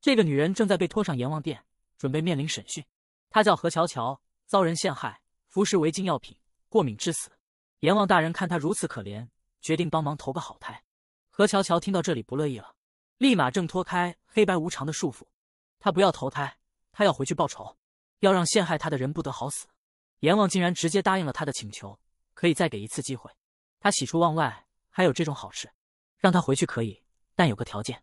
这个女人正在被拖上阎王殿，准备面临审讯。她叫何乔乔，遭人陷害，服食违禁药品，过敏致死。阎王大人看她如此可怜，决定帮忙投个好胎。何乔乔听到这里不乐意了，立马挣脱开黑白无常的束缚。她不要投胎，她要回去报仇，要让陷害她的人不得好死。阎王竟然直接答应了她的请求，可以再给一次机会。他喜出望外，还有这种好事，让他回去可以，但有个条件。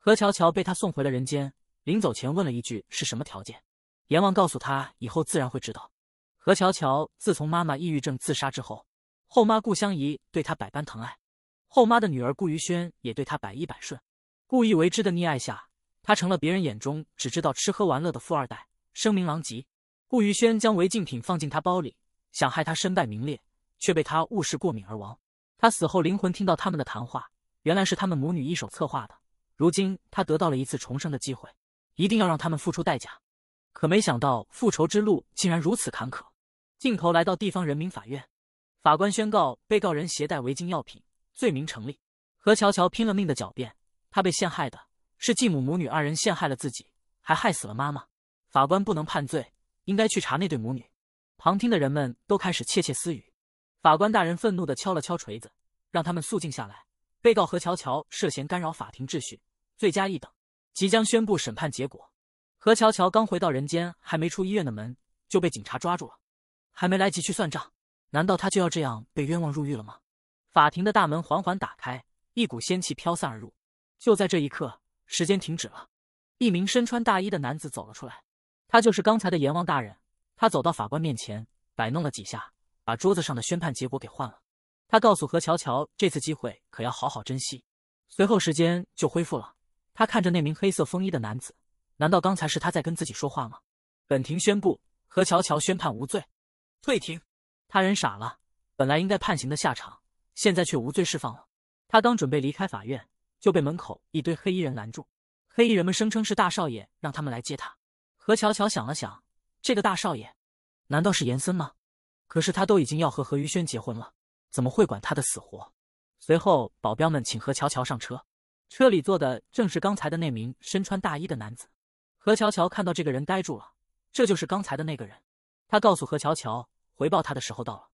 何乔乔被他送回了人间，临走前问了一句：“是什么条件？”阎王告诉他：“以后自然会知道。”何乔乔自从妈妈抑郁症自杀之后，后妈顾香姨对她百般疼爱，后妈的女儿顾于轩也对她百依百顺，故意为之的溺爱下，她成了别人眼中只知道吃喝玩乐的富二代，声名狼藉。顾于轩将违禁品放进他包里，想害他身败名裂，却被他误食过敏而亡。他死后灵魂听到他们的谈话，原来是他们母女一手策划的。如今他得到了一次重生的机会，一定要让他们付出代价。可没想到，复仇之路竟然如此坎坷。镜头来到地方人民法院，法官宣告被告人携带违禁药品，罪名成立。何乔乔拼了命的狡辩，他被陷害的是继母母女二人陷害了自己，还害死了妈妈。法官不能判罪，应该去查那对母女。旁听的人们都开始窃窃私语。法官大人愤怒地敲了敲锤子，让他们肃静下来。被告何乔乔涉嫌干扰法庭秩序。罪加一等，即将宣布审判结果。何乔乔刚回到人间，还没出医院的门，就被警察抓住了。还没来及去算账，难道他就要这样被冤枉入狱了吗？法庭的大门缓缓打开，一股仙气飘散而入。就在这一刻，时间停止了。一名身穿大衣的男子走了出来，他就是刚才的阎王大人。他走到法官面前，摆弄了几下，把桌子上的宣判结果给换了。他告诉何乔乔，这次机会可要好好珍惜。随后，时间就恢复了。他看着那名黑色风衣的男子，难道刚才是他在跟自己说话吗？本庭宣布何乔乔宣判无罪，退庭。他人傻了，本来应该判刑的下场，现在却无罪释放了。他刚准备离开法院，就被门口一堆黑衣人拦住。黑衣人们声称是大少爷让他们来接他。何乔乔想了想，这个大少爷难道是严森吗？可是他都已经要和何宇轩结婚了，怎么会管他的死活？随后，保镖们请何乔乔上车。车里坐的正是刚才的那名身穿大衣的男子。何乔乔看到这个人呆住了，这就是刚才的那个人。他告诉何乔乔，回报他的时候到了。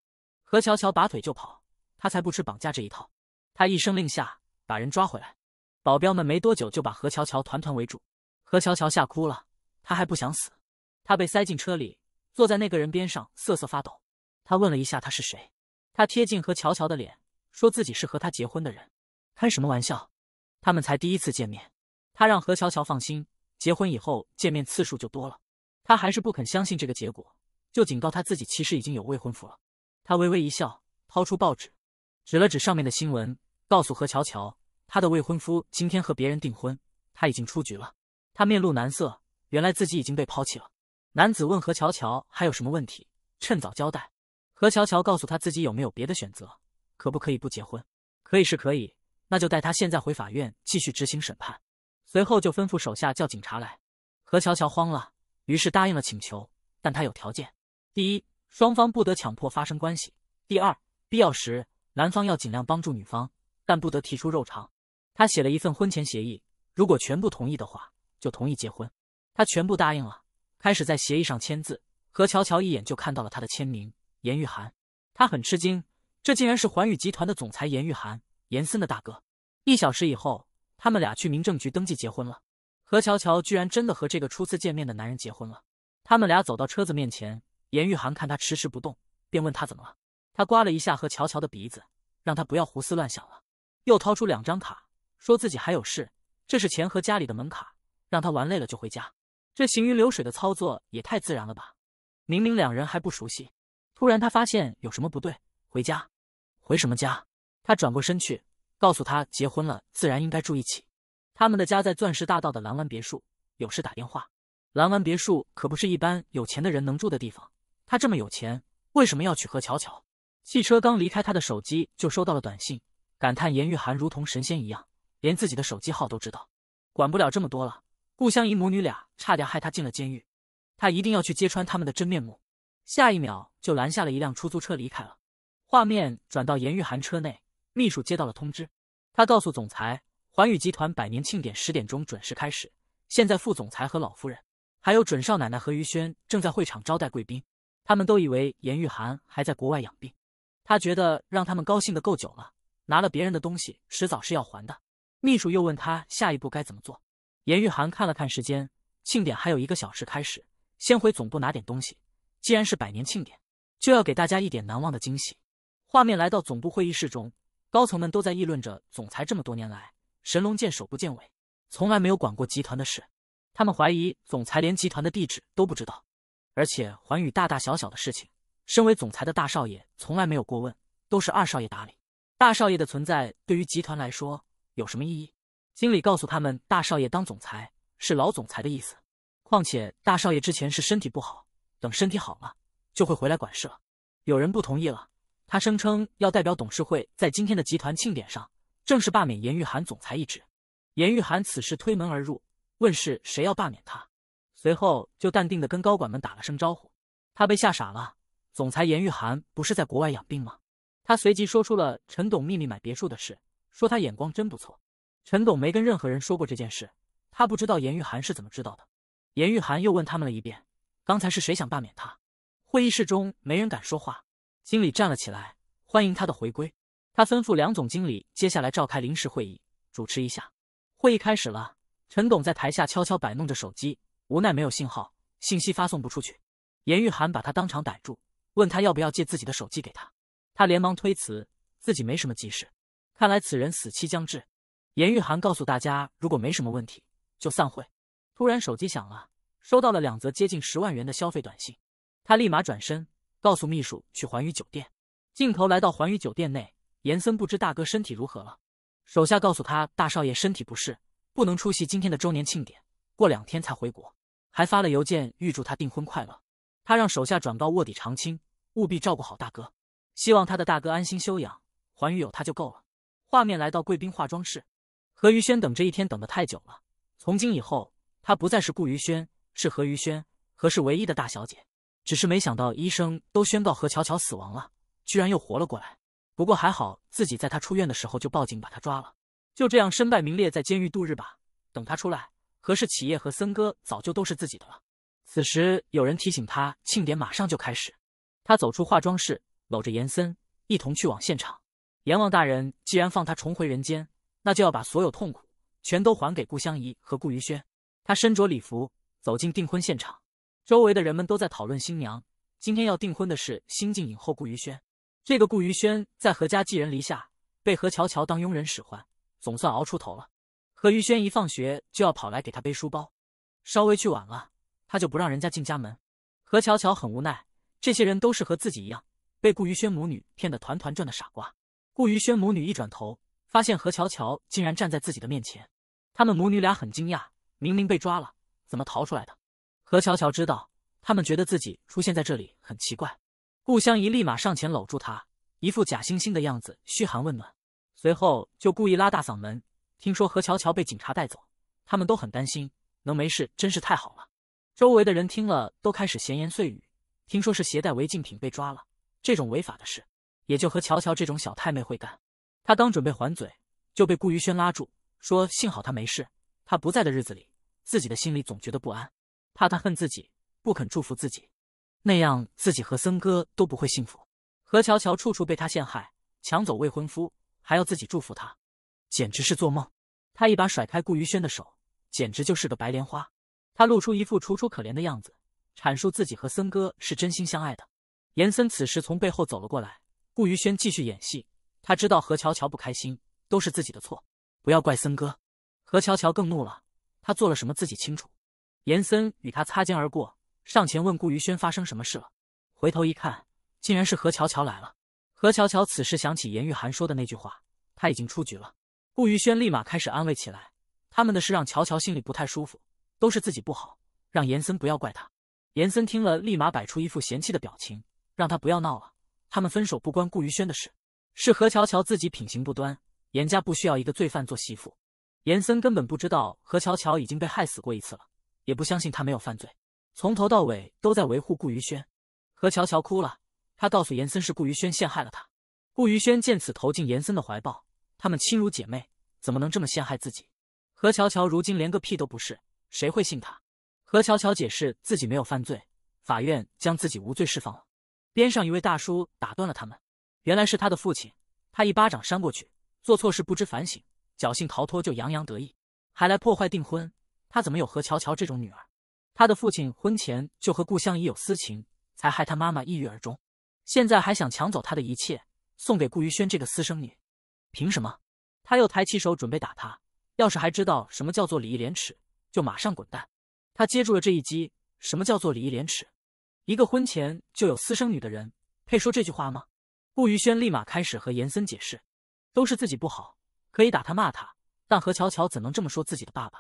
何乔乔拔腿就跑，他才不吃绑架这一套。他一声令下，把人抓回来。保镖们没多久就把何乔乔团团围住。何乔乔吓哭了，他还不想死。他被塞进车里，坐在那个人边上瑟瑟发抖。他问了一下他是谁，他贴近何乔乔的脸，说自己是和他结婚的人。开什么玩笑？他们才第一次见面，他让何乔乔放心，结婚以后见面次数就多了。他还是不肯相信这个结果，就警告他自己其实已经有未婚夫了。他微微一笑，掏出报纸，指了指上面的新闻，告诉何乔乔，他的未婚夫今天和别人订婚，他已经出局了。他面露难色，原来自己已经被抛弃了。男子问何乔乔还有什么问题，趁早交代。何乔乔告诉他自己有没有别的选择，可不可以不结婚？可以是可以。那就带他现在回法院继续执行审判，随后就吩咐手下叫警察来。何乔乔慌了，于是答应了请求，但他有条件：第一，双方不得强迫发生关系；第二，必要时男方要尽量帮助女方，但不得提出肉偿。他写了一份婚前协议，如果全部同意的话，就同意结婚。他全部答应了，开始在协议上签字。何乔乔一眼就看到了他的签名：严玉涵，他很吃惊，这竟然是环宇集团的总裁严玉涵，严森的大哥。一小时以后，他们俩去民政局登记结婚了。何乔乔居然真的和这个初次见面的男人结婚了。他们俩走到车子面前，颜玉涵看他迟迟不动，便问他怎么了。他刮了一下何乔乔的鼻子，让他不要胡思乱想了。又掏出两张卡，说自己还有事，这是钱和家里的门卡，让他玩累了就回家。这行云流水的操作也太自然了吧？明明两人还不熟悉，突然他发现有什么不对。回家？回什么家？他转过身去。告诉他结婚了，自然应该住一起。他们的家在钻石大道的蓝湾别墅，有事打电话。蓝湾别墅可不是一般有钱的人能住的地方。他这么有钱，为什么要娶何巧巧？汽车刚离开，他的手机就收到了短信，感叹严玉涵如同神仙一样，连自己的手机号都知道。管不了这么多了，顾湘怡母女俩差点害他进了监狱，他一定要去揭穿他们的真面目。下一秒就拦下了一辆出租车离开了。画面转到严玉涵车内。秘书接到了通知，他告诉总裁，环宇集团百年庆典十点钟准时开始。现在副总裁和老夫人，还有准少奶奶何于轩正在会场招待贵宾。他们都以为严玉涵还在国外养病，他觉得让他们高兴的够久了，拿了别人的东西迟早是要还的。秘书又问他下一步该怎么做，严玉涵看了看时间，庆典还有一个小时开始，先回总部拿点东西。既然是百年庆典，就要给大家一点难忘的惊喜。画面来到总部会议室中。高层们都在议论着，总裁这么多年来神龙见首不见尾，从来没有管过集团的事。他们怀疑总裁连集团的地址都不知道，而且环宇大大小小的事情，身为总裁的大少爷从来没有过问，都是二少爷打理。大少爷的存在对于集团来说有什么意义？经理告诉他们，大少爷当总裁是老总裁的意思。况且大少爷之前是身体不好，等身体好了就会回来管事了。有人不同意了。他声称要代表董事会，在今天的集团庆典上正式罢免严玉涵总裁一职。严玉涵此时推门而入，问：“是谁要罢免他？”随后就淡定的跟高管们打了声招呼。他被吓傻了。总裁严玉涵不是在国外养病吗？他随即说出了陈董秘密买别墅的事，说他眼光真不错。陈董没跟任何人说过这件事，他不知道严玉涵是怎么知道的。严玉涵又问他们了一遍：“刚才是谁想罢免他？”会议室中没人敢说话。经理站了起来，欢迎他的回归。他吩咐梁总经理接下来召开临时会议，主持一下。会议开始了，陈董在台下悄悄摆弄着手机，无奈没有信号，信息发送不出去。严玉涵把他当场逮住，问他要不要借自己的手机给他。他连忙推辞，自己没什么急事。看来此人死期将至。严玉涵告诉大家，如果没什么问题，就散会。突然手机响了，收到了两则接近十万元的消费短信，他立马转身。告诉秘书去环宇酒店。镜头来到环宇酒店内，严森不知大哥身体如何了。手下告诉他，大少爷身体不适，不能出席今天的周年庆典，过两天才回国，还发了邮件预祝他订婚快乐。他让手下转告卧底长青，务必照顾好大哥，希望他的大哥安心休养，环宇有他就够了。画面来到贵宾化妆室，何于轩等这一天等得太久了。从今以后，他不再是顾于轩，是何于轩，何氏唯一的大小姐。只是没想到，医生都宣告何巧巧死亡了，居然又活了过来。不过还好，自己在他出院的时候就报警把他抓了。就这样身败名裂，在监狱度日吧。等他出来，何氏企业和森哥早就都是自己的了。此时有人提醒他，庆典马上就开始。他走出化妆室，搂着严森，一同去往现场。阎王大人既然放他重回人间，那就要把所有痛苦全都还给顾香宜和顾于轩。他身着礼服，走进订婚现场。周围的人们都在讨论新娘今天要订婚的是新晋影后顾于轩。这个顾于轩在何家寄人篱下，被何乔乔当佣人使唤，总算熬出头了。何于轩一放学就要跑来给他背书包，稍微去晚了，他就不让人家进家门。何乔乔很无奈，这些人都是和自己一样被顾于轩母女骗得团团转的傻瓜。顾于轩母女一转头，发现何乔乔竟然站在自己的面前，他们母女俩很惊讶，明明被抓了，怎么逃出来的？何乔乔知道他们觉得自己出现在这里很奇怪，顾香宜立马上前搂住他，一副假惺惺的样子嘘寒问暖，随后就故意拉大嗓门。听说何乔乔被警察带走，他们都很担心，能没事真是太好了。周围的人听了都开始闲言碎语，听说是携带违禁品被抓了，这种违法的事也就何乔乔这种小太妹会干。他刚准备还嘴，就被顾于轩拉住，说幸好她没事。他不在的日子里，自己的心里总觉得不安。怕他恨自己，不肯祝福自己，那样自己和森哥都不会幸福。何乔乔处处被他陷害，抢走未婚夫，还要自己祝福他，简直是做梦。他一把甩开顾于轩的手，简直就是个白莲花。他露出一副楚楚可怜的样子，阐述自己和森哥是真心相爱的。严森此时从背后走了过来，顾于轩继续演戏。他知道何乔乔不开心，都是自己的错，不要怪森哥。何乔乔更怒了，他做了什么自己清楚。严森与他擦肩而过，上前问顾余轩发生什么事了。回头一看，竟然是何乔乔来了。何乔乔此时想起严玉涵说的那句话，他已经出局了。顾余轩立马开始安慰起来，他们的事让乔乔心里不太舒服，都是自己不好，让严森不要怪他。严森听了，立马摆出一副嫌弃的表情，让他不要闹了。他们分手不关顾余轩的事，是何乔乔自己品行不端。严家不需要一个罪犯做媳妇。严森根本不知道何乔乔已经被害死过一次了。也不相信他没有犯罪，从头到尾都在维护顾余轩。何乔乔哭了，他告诉严森是顾余轩陷害了他。顾余轩见此投进严森的怀抱，他们亲如姐妹，怎么能这么陷害自己？何乔乔如今连个屁都不是，谁会信他？何乔乔解释自己没有犯罪，法院将自己无罪释放了。边上一位大叔打断了他们，原来是他的父亲。他一巴掌扇过去，做错事不知反省，侥幸逃脱就洋洋得意，还来破坏订婚。他怎么有何乔乔这种女儿？他的父亲婚前就和顾相怡有私情，才害他妈妈抑郁而终。现在还想抢走他的一切，送给顾余轩这个私生女，凭什么？他又抬起手准备打他，要是还知道什么叫做礼义廉耻，就马上滚蛋。他接住了这一击。什么叫做礼义廉耻？一个婚前就有私生女的人，配说这句话吗？顾余轩立马开始和严森解释，都是自己不好，可以打他骂他，但何乔乔怎能这么说自己的爸爸？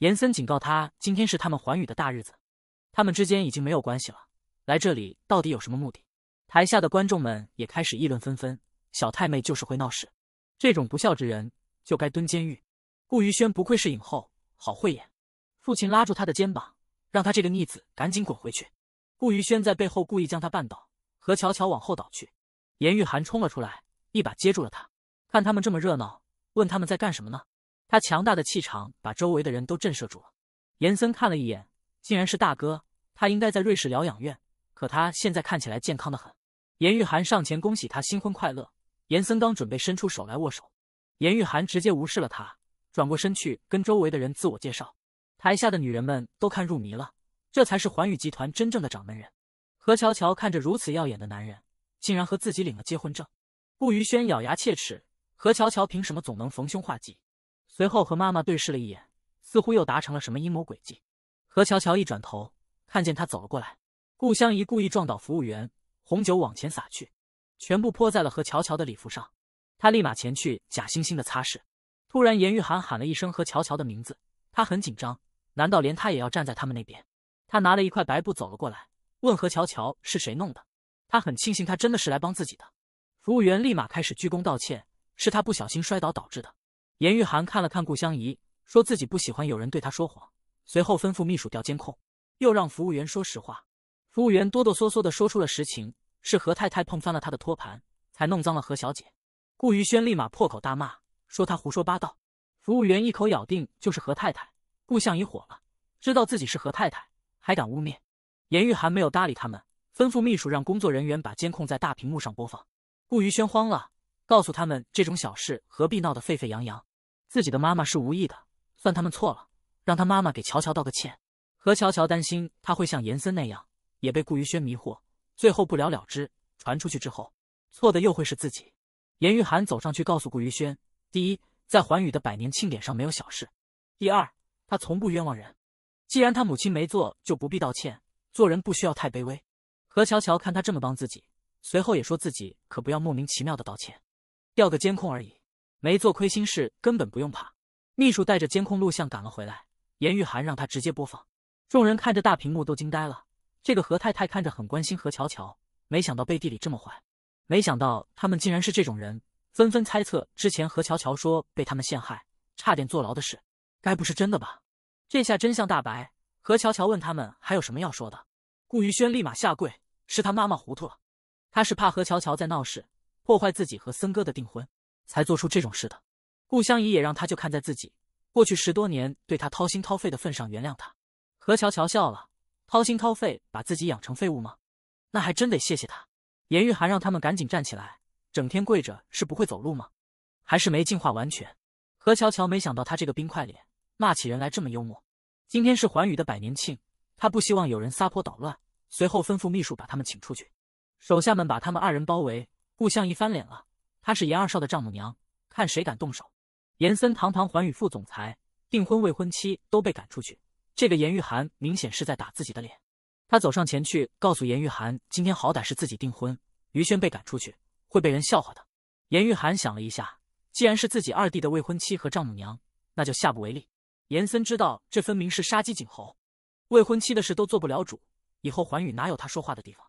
严森警告他：“今天是他们寰宇的大日子，他们之间已经没有关系了。来这里到底有什么目的？”台下的观众们也开始议论纷纷：“小太妹就是会闹事，这种不孝之人就该蹲监狱。”顾余轩不愧是影后，好慧眼。父亲拉住他的肩膀，让他这个逆子赶紧滚回去。顾余轩在背后故意将他绊倒，何巧巧往后倒去。严玉涵冲了出来，一把接住了他。看他们这么热闹，问他们在干什么呢？他强大的气场把周围的人都震慑住了。严森看了一眼，竟然是大哥。他应该在瑞士疗养院，可他现在看起来健康的很。严玉涵上前恭喜他新婚快乐。严森刚准备伸出手来握手，严玉涵直接无视了他，转过身去跟周围的人自我介绍。台下的女人们都看入迷了，这才是环宇集团真正的掌门人。何乔乔看着如此耀眼的男人，竟然和自己领了结婚证。顾余轩咬牙切齿，何乔乔凭什么总能逢凶化吉？随后和妈妈对视了一眼，似乎又达成了什么阴谋诡计。何乔乔一转头，看见他走了过来。顾香怡故意撞倒服务员，红酒往前洒去，全部泼在了何乔乔的礼服上。她立马前去假惺惺的擦拭。突然，严玉涵喊了一声何乔乔的名字，她很紧张，难道连她也要站在他们那边？她拿了一块白布走了过来，问何乔乔是谁弄的。她很庆幸，她真的是来帮自己的。服务员立马开始鞠躬道歉，是他不小心摔倒导致的。严玉涵看了看顾相宜，说自己不喜欢有人对她说谎，随后吩咐秘书调监控，又让服务员说实话。服务员哆哆嗦嗦地说出了实情：是何太太碰翻了他的托盘，才弄脏了何小姐。顾于轩立马破口大骂，说他胡说八道。服务员一口咬定就是何太太。顾相宜火了，知道自己是何太太，还敢污蔑。严玉涵没有搭理他们，吩咐秘书让工作人员把监控在大屏幕上播放。顾于轩慌了，告诉他们这种小事何必闹得沸沸扬扬。自己的妈妈是无意的，算他们错了，让他妈妈给乔乔道个歉。何乔乔担心他会像严森那样，也被顾余轩迷惑，最后不了了之，传出去之后，错的又会是自己。严玉涵走上去告诉顾余轩：第一，在环宇的百年庆典上没有小事；第二，他从不冤枉人。既然他母亲没做，就不必道歉。做人不需要太卑微。何乔乔看他这么帮自己，随后也说自己可不要莫名其妙的道歉，调个监控而已。没做亏心事，根本不用怕。秘书带着监控录像赶了回来，严玉涵让他直接播放。众人看着大屏幕都惊呆了。这个何太太看着很关心何乔乔，没想到背地里这么坏。没想到他们竟然是这种人，纷纷猜测之前何乔乔说被他们陷害，差点坐牢的事，该不是真的吧？这下真相大白。何乔乔问他们还有什么要说的，顾余轩立马下跪，是他妈妈糊涂了，他是怕何乔乔在闹事，破坏自己和森哥的订婚。才做出这种事的，顾相怡也让他就看在自己过去十多年对他掏心掏肺的份上原谅他。何乔乔笑了，掏心掏肺把自己养成废物吗？那还真得谢谢他。严玉涵让他们赶紧站起来，整天跪着是不会走路吗？还是没进化完全？何乔乔没想到他这个冰块脸骂起人来这么幽默。今天是环宇的百年庆，他不希望有人撒泼捣乱，随后吩咐秘书把他们请出去。手下们把他们二人包围，顾相怡翻脸了。她是严二少的丈母娘，看谁敢动手！严森堂堂环宇副总裁，订婚未婚妻都被赶出去，这个严玉涵明显是在打自己的脸。他走上前去，告诉严玉涵：“今天好歹是自己订婚，于轩被赶出去，会被人笑话的。”严玉涵想了一下，既然是自己二弟的未婚妻和丈母娘，那就下不为例。严森知道这分明是杀鸡儆猴，未婚妻的事都做不了主，以后环宇哪有他说话的地方？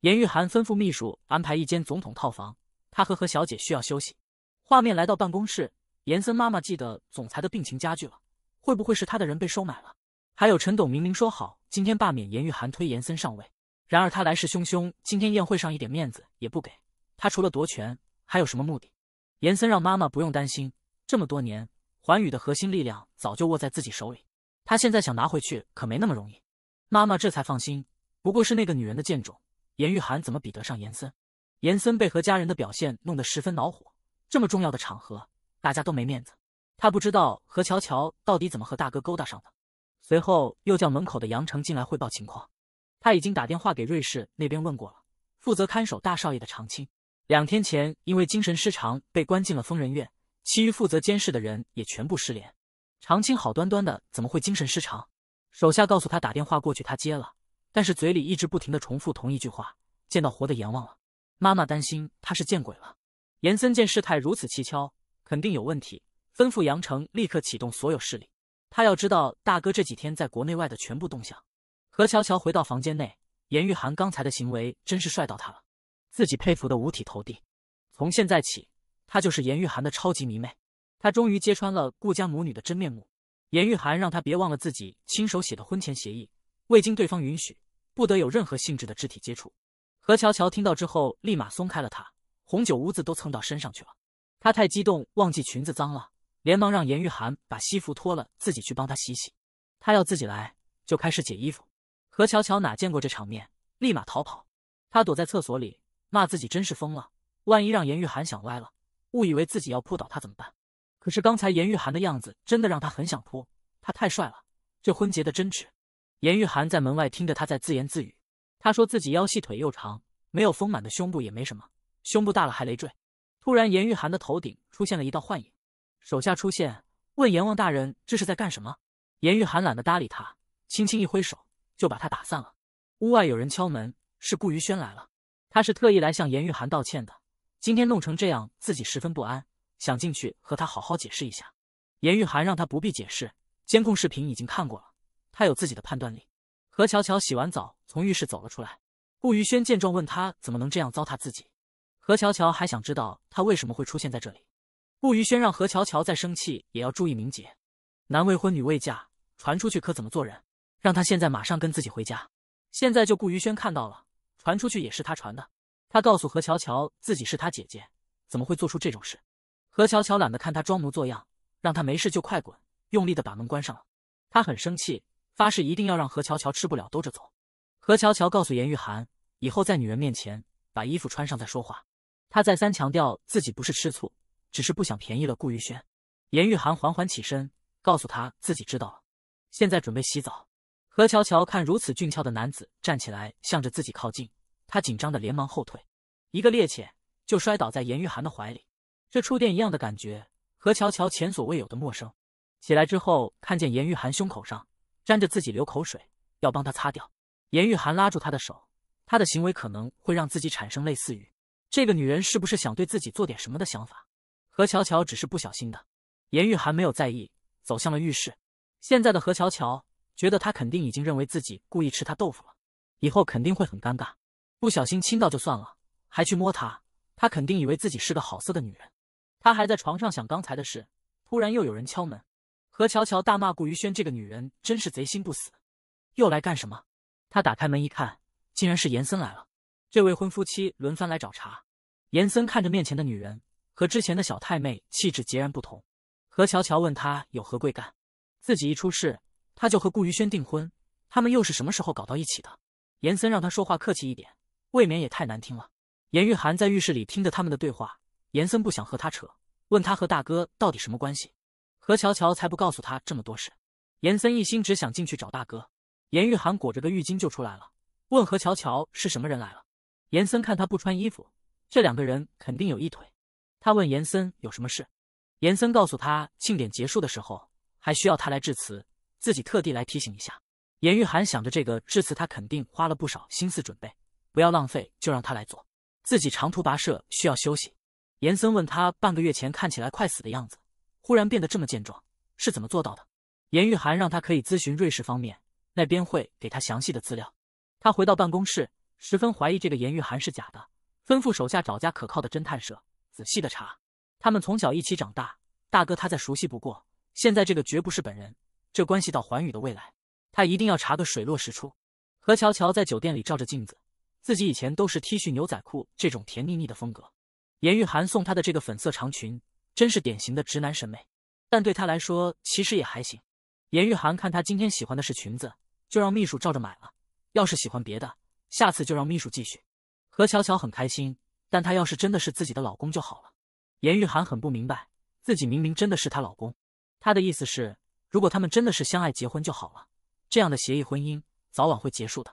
严玉涵吩咐秘书安排一间总统套房。他和何小姐需要休息。画面来到办公室，严森妈妈记得总裁的病情加剧了，会不会是他的人被收买了？还有陈董明明说好今天罢免严玉涵推严森上位，然而他来势汹汹，今天宴会上一点面子也不给他，除了夺权还有什么目的？严森让妈妈不用担心，这么多年环宇的核心力量早就握在自己手里，他现在想拿回去可没那么容易。妈妈这才放心，不过是那个女人的贱种，严玉涵怎么比得上严森？严森被何家人的表现弄得十分恼火。这么重要的场合，大家都没面子。他不知道何乔乔到底怎么和大哥勾搭上的。随后又叫门口的杨成进来汇报情况。他已经打电话给瑞士那边问过了，负责看守大少爷的长青，两天前因为精神失常被关进了疯人院。其余负责监视的人也全部失联。长青好端端的怎么会精神失常？手下告诉他打电话过去，他接了，但是嘴里一直不停的重复同一句话：“见到活的阎王了。”妈妈担心他是见鬼了。严森见事态如此蹊跷，肯定有问题，吩咐杨成立刻启动所有势力。他要知道大哥这几天在国内外的全部动向。何乔乔回到房间内，严玉涵刚才的行为真是帅到他了，自己佩服的五体投地。从现在起，他就是严玉涵的超级迷妹。他终于揭穿了顾家母女的真面目。严玉涵让他别忘了自己亲手写的婚前协议，未经对方允许，不得有任何性质的肢体接触。何乔乔听到之后，立马松开了他，红酒污渍都蹭到身上去了。他太激动，忘记裙子脏了，连忙让严玉涵把西服脱了，自己去帮他洗洗。他要自己来，就开始解衣服。何乔乔哪见过这场面，立马逃跑。他躲在厕所里，骂自己真是疯了。万一让严玉涵想歪了，误以为自己要扑倒他怎么办？可是刚才严玉涵的样子真的让他很想扑，他太帅了，这婚结的真值。严玉涵在门外听着他在自言自语。他说自己腰细腿又长，没有丰满的胸部也没什么，胸部大了还累赘。突然，严玉涵的头顶出现了一道幻影，手下出现，问阎王大人这是在干什么？严玉涵懒得搭理他，轻轻一挥手就把他打散了。屋外有人敲门，是顾余轩来了。他是特意来向严玉涵道歉的，今天弄成这样，自己十分不安，想进去和他好好解释一下。严玉涵让他不必解释，监控视频已经看过了，他有自己的判断力。何乔乔洗完澡从浴室走了出来，顾余轩见状问他怎么能这样糟蹋自己。何乔乔还想知道他为什么会出现在这里。顾余轩让何乔乔再生气也要注意名节，男未婚女未嫁，传出去可怎么做人？让他现在马上跟自己回家。现在就顾余轩看到了，传出去也是他传的。他告诉何乔乔自己是他姐姐，怎么会做出这种事？何乔乔懒得看他装模作样，让他没事就快滚，用力的把门关上了。他很生气。发誓一定要让何乔乔吃不了兜着走。何乔乔告诉严玉涵：“以后在女人面前把衣服穿上再说话。”他再三强调自己不是吃醋，只是不想便宜了顾玉轩。严玉涵缓缓起身，告诉他自己知道了。现在准备洗澡。何乔乔看如此俊俏的男子站起来，向着自己靠近，他紧张的连忙后退，一个趔趄就摔倒在严玉涵的怀里。这触电一样的感觉，何乔乔前所未有的陌生。起来之后，看见严玉涵胸口上。沾着自己流口水，要帮他擦掉。严玉涵拉住他的手，他的行为可能会让自己产生类似于这个女人是不是想对自己做点什么的想法。何乔乔只是不小心的，严玉涵没有在意，走向了浴室。现在的何乔乔觉得他肯定已经认为自己故意吃他豆腐了，以后肯定会很尴尬。不小心亲到就算了，还去摸他，他肯定以为自己是个好色的女人。他还在床上想刚才的事，突然又有人敲门。何乔乔大骂顾余轩这个女人真是贼心不死，又来干什么？他打开门一看，竟然是严森来了。这未婚夫妻轮番来找茬。严森看着面前的女人，和之前的小太妹气质截然不同。何乔乔问他有何贵干？自己一出事，他就和顾余轩订婚，他们又是什么时候搞到一起的？严森让他说话客气一点，未免也太难听了。严玉涵在浴室里听着他们的对话。严森不想和他扯，问他和大哥到底什么关系。何乔乔才不告诉他这么多事。严森一心只想进去找大哥。严玉涵裹着个浴巾就出来了，问何乔乔是什么人来了。严森看他不穿衣服，这两个人肯定有一腿。他问严森有什么事。严森告诉他，庆典结束的时候还需要他来致辞，自己特地来提醒一下。严玉涵想着这个致辞，他肯定花了不少心思准备，不要浪费，就让他来做。自己长途跋涉需要休息。严森问他半个月前看起来快死的样子。忽然变得这么健壮，是怎么做到的？严玉涵让他可以咨询瑞士方面，那边会给他详细的资料。他回到办公室，十分怀疑这个严玉涵是假的，吩咐手下找家可靠的侦探社仔细的查。他们从小一起长大，大哥他再熟悉不过，现在这个绝不是本人，这关系到环宇的未来，他一定要查个水落石出。何乔乔在酒店里照着镜子，自己以前都是 T 恤牛仔裤这种甜腻腻的风格，严玉涵送她的这个粉色长裙。真是典型的直男审美，但对他来说其实也还行。严玉涵看他今天喜欢的是裙子，就让秘书照着买了。要是喜欢别的，下次就让秘书继续。何巧巧很开心，但她要是真的是自己的老公就好了。严玉涵很不明白，自己明明真的是她老公。她的意思是，如果他们真的是相爱结婚就好了，这样的协议婚姻早晚会结束的。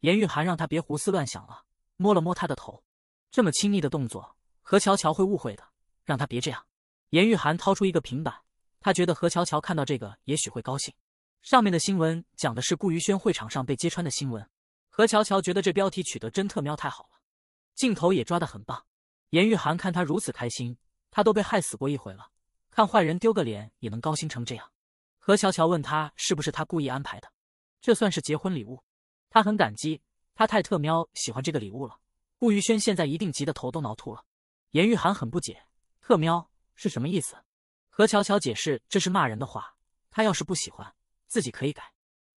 严玉涵让她别胡思乱想了，摸了摸她的头，这么亲密的动作何巧巧会误会的，让她别这样。严玉涵掏出一个平板，他觉得何乔乔看到这个也许会高兴。上面的新闻讲的是顾于轩会场上被揭穿的新闻。何乔乔觉得这标题取得真特喵太好了，镜头也抓得很棒。严玉涵看他如此开心，他都被害死过一回了，看坏人丢个脸也能高兴成这样。何乔乔问他是不是他故意安排的，这算是结婚礼物，他很感激，他太特喵喜欢这个礼物了。顾于轩现在一定急得头都挠秃了。严玉涵很不解，特喵。是什么意思？何巧巧解释，这是骂人的话。她要是不喜欢，自己可以改。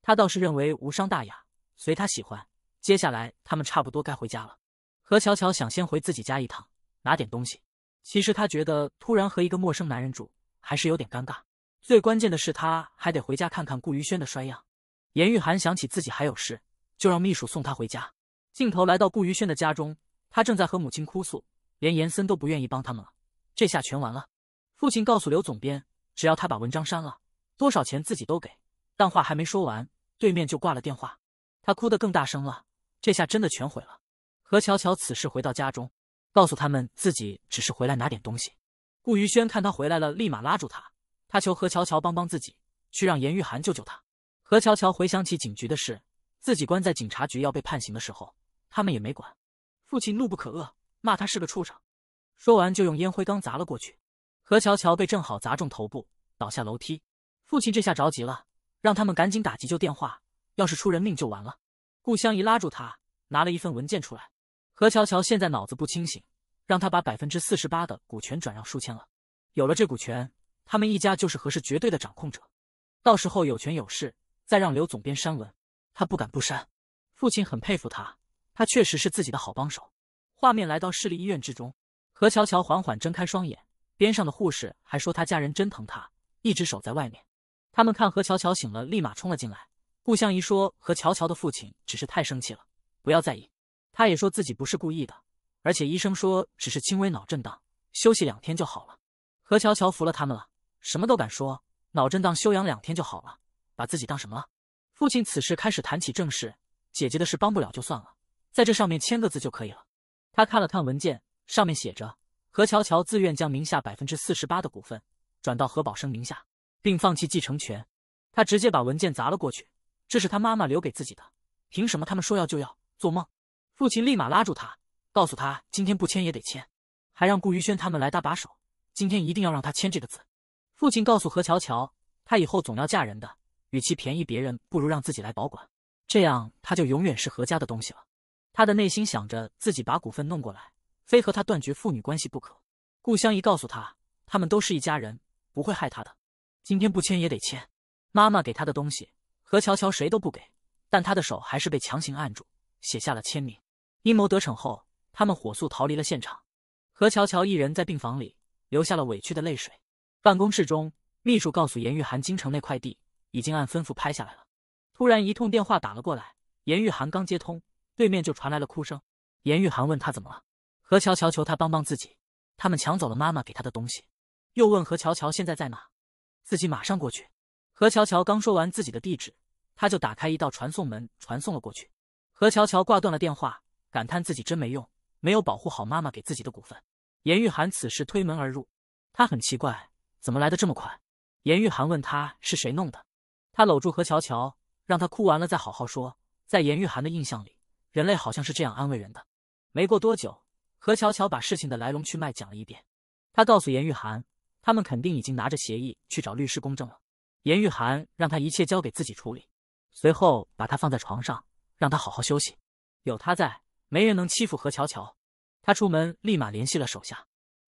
她倒是认为无伤大雅，随他喜欢。接下来他们差不多该回家了。何巧巧想先回自己家一趟，拿点东西。其实她觉得突然和一个陌生男人住，还是有点尴尬。最关键的是她还得回家看看顾余轩的衰样。严玉涵想起自己还有事，就让秘书送她回家。镜头来到顾余轩的家中，他正在和母亲哭诉，连严森都不愿意帮他们了，这下全完了。父亲告诉刘总编，只要他把文章删了，多少钱自己都给。但话还没说完，对面就挂了电话。他哭得更大声了，这下真的全毁了。何巧巧此时回到家中，告诉他们自己只是回来拿点东西。顾余轩看他回来了，立马拉住他，他求何巧巧帮帮自己，去让严玉涵救救他。何巧巧回想起警局的事，自己关在警察局要被判刑的时候，他们也没管。父亲怒不可遏，骂他是个畜生，说完就用烟灰缸砸了过去。何乔乔被正好砸中头部，倒下楼梯。父亲这下着急了，让他们赶紧打急救电话，要是出人命就完了。顾湘怡拉住他，拿了一份文件出来。何乔乔现在脑子不清醒，让他把百分之四十八的股权转让书签了。有了这股权，他们一家就是何氏绝对的掌控者。到时候有权有势，再让刘总编删文，他不敢不删。父亲很佩服他，他确实是自己的好帮手。画面来到市立医院之中，何乔乔缓缓睁开双眼。边上的护士还说他家人真疼他，一直守在外面。他们看何乔乔醒了，立马冲了进来。顾香宜说何乔乔的父亲只是太生气了，不要在意。他也说自己不是故意的，而且医生说只是轻微脑震荡，休息两天就好了。何乔乔服了他们了，什么都敢说，脑震荡休养两天就好了，把自己当什么了？父亲此时开始谈起正事，姐姐的事帮不了就算了，在这上面签个字就可以了。他看了看文件，上面写着。何乔乔自愿将名下百分之四十八的股份转到何宝生名下，并放弃继承权。他直接把文件砸了过去，这是他妈妈留给自己的，凭什么他们说要就要？做梦！父亲立马拉住他，告诉他今天不签也得签，还让顾余轩他们来搭把手。今天一定要让他签这个字。父亲告诉何乔乔，他以后总要嫁人的，与其便宜别人，不如让自己来保管，这样他就永远是何家的东西了。他的内心想着自己把股份弄过来。非和他断绝父女关系不可。顾香姨告诉他，他们都是一家人，不会害他的。今天不签也得签。妈妈给他的东西，何乔乔谁都不给，但他的手还是被强行按住，写下了签名。阴谋得逞后，他们火速逃离了现场。何乔乔一人在病房里留下了委屈的泪水。办公室中，秘书告诉严玉涵，京城那块地已经按吩咐拍下来了。突然，一通电话打了过来。严玉涵刚接通，对面就传来了哭声。严玉涵问他怎么了。何乔乔求他帮帮自己，他们抢走了妈妈给他的东西，又问何乔乔现在在哪，自己马上过去。何乔乔刚说完自己的地址，他就打开一道传送门，传送了过去。何乔乔挂断了电话，感叹自己真没用，没有保护好妈妈给自己的股份。严玉涵此时推门而入，他很奇怪，怎么来的这么快？严玉涵问他是谁弄的，他搂住何乔乔，让他哭完了再好好说。在严玉涵的印象里，人类好像是这样安慰人的。没过多久。何巧巧把事情的来龙去脉讲了一遍，他告诉严玉涵，他们肯定已经拿着协议去找律师公证了。严玉涵让他一切交给自己处理，随后把他放在床上，让他好好休息。有他在，没人能欺负何巧巧。他出门立马联系了手下，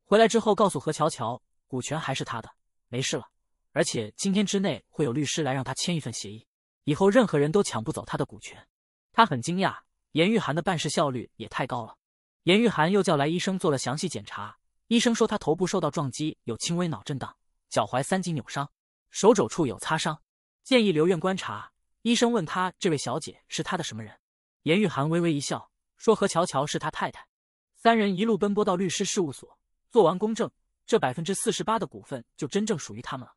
回来之后告诉何巧巧，股权还是他的，没事了。而且今天之内会有律师来让他签一份协议，以后任何人都抢不走他的股权。他很惊讶，严玉涵的办事效率也太高了。严玉涵又叫来医生做了详细检查，医生说他头部受到撞击，有轻微脑震荡，脚踝三级扭伤，手肘处有擦伤，建议留院观察。医生问他：“这位小姐是他的什么人？”严玉涵微微一笑，说：“何乔乔是他太太。”三人一路奔波到律师事务所，做完公证，这百分之四十八的股份就真正属于他们了。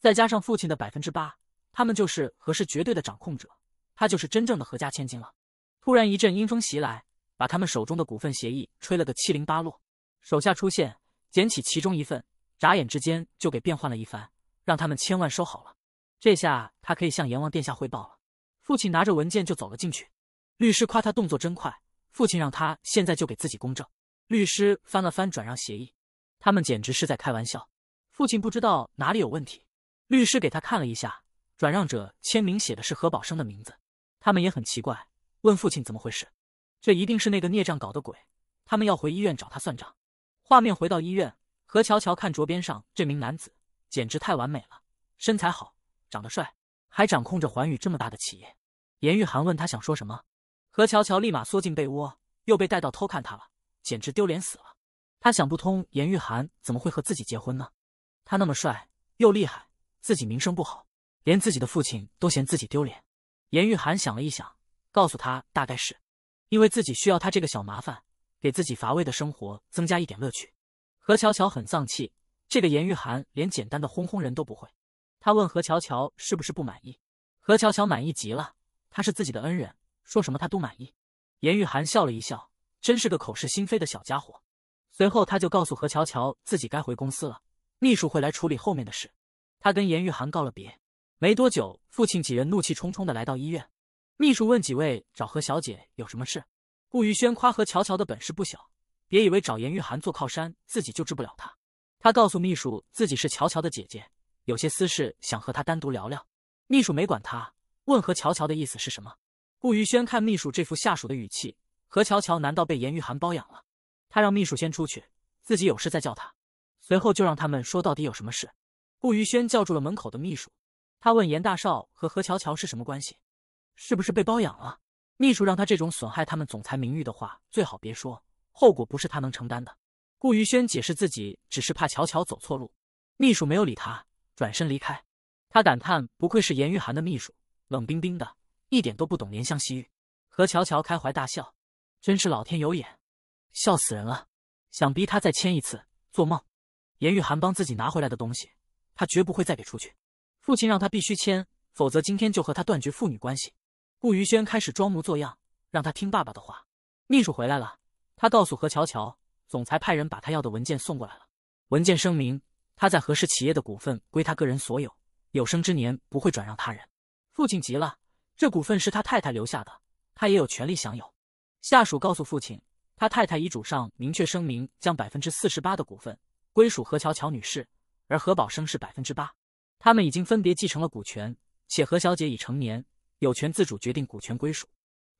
再加上父亲的百分之八，他们就是何氏绝对的掌控者，他就是真正的何家千金了。突然一阵阴风袭来。把他们手中的股份协议吹了个七零八落，手下出现，捡起其中一份，眨眼之间就给变换了一番，让他们千万收好了。这下他可以向阎王殿下汇报了。父亲拿着文件就走了进去。律师夸他动作真快。父亲让他现在就给自己公证。律师翻了翻转让协议，他们简直是在开玩笑。父亲不知道哪里有问题。律师给他看了一下，转让者签名写的是何宝生的名字。他们也很奇怪，问父亲怎么回事。这一定是那个孽障搞的鬼，他们要回医院找他算账。画面回到医院，何乔乔看着边上这名男子，简直太完美了，身材好，长得帅，还掌控着环宇这么大的企业。颜玉涵问他想说什么，何乔乔立马缩进被窝，又被带到偷看他了，简直丢脸死了。他想不通颜玉涵怎么会和自己结婚呢？他那么帅又厉害，自己名声不好，连自己的父亲都嫌自己丢脸。颜玉涵想了一想，告诉他大概是。因为自己需要他这个小麻烦，给自己乏味的生活增加一点乐趣。何巧巧很丧气，这个严玉涵连简单的哄哄人都不会。他问何巧巧是不是不满意，何巧巧满意极了，他是自己的恩人，说什么他都满意。严玉涵笑了一笑，真是个口是心非的小家伙。随后他就告诉何巧巧自己该回公司了，秘书会来处理后面的事。他跟严玉涵告了别，没多久，父亲几人怒气冲冲的来到医院。秘书问几位找何小姐有什么事？顾余轩夸何乔乔的本事不小，别以为找严玉涵做靠山，自己就治不了她。他告诉秘书自己是乔乔的姐姐，有些私事想和她单独聊聊。秘书没管他，问何乔乔的意思是什么？顾余轩看秘书这副下属的语气，何乔乔难道被严玉涵包养了？他让秘书先出去，自己有事再叫他。随后就让他们说到底有什么事。顾余轩叫住了门口的秘书，他问严大少和何乔乔是什么关系？是不是被包养了？秘书让他这种损害他们总裁名誉的话最好别说，后果不是他能承担的。顾余轩解释自己只是怕乔乔走错路。秘书没有理他，转身离开。他感叹：不愧是严玉涵的秘书，冷冰冰的，一点都不懂怜香惜玉。何乔乔开怀大笑，真是老天有眼，笑死人了！想逼他再签一次，做梦！严玉涵帮自己拿回来的东西，他绝不会再给出去。父亲让他必须签，否则今天就和他断绝父女关系。顾余轩开始装模作样，让他听爸爸的话。秘书回来了，他告诉何乔乔，总裁派人把他要的文件送过来了。文件声明，他在何氏企业的股份归他个人所有，有生之年不会转让他人。父亲急了，这股份是他太太留下的，他也有权利享有。下属告诉父亲，他太太遗嘱上明确声明，将百分之四十八的股份归属何乔乔女士，而何宝生是百分之八。他们已经分别继承了股权，且何小姐已成年。有权自主决定股权归属，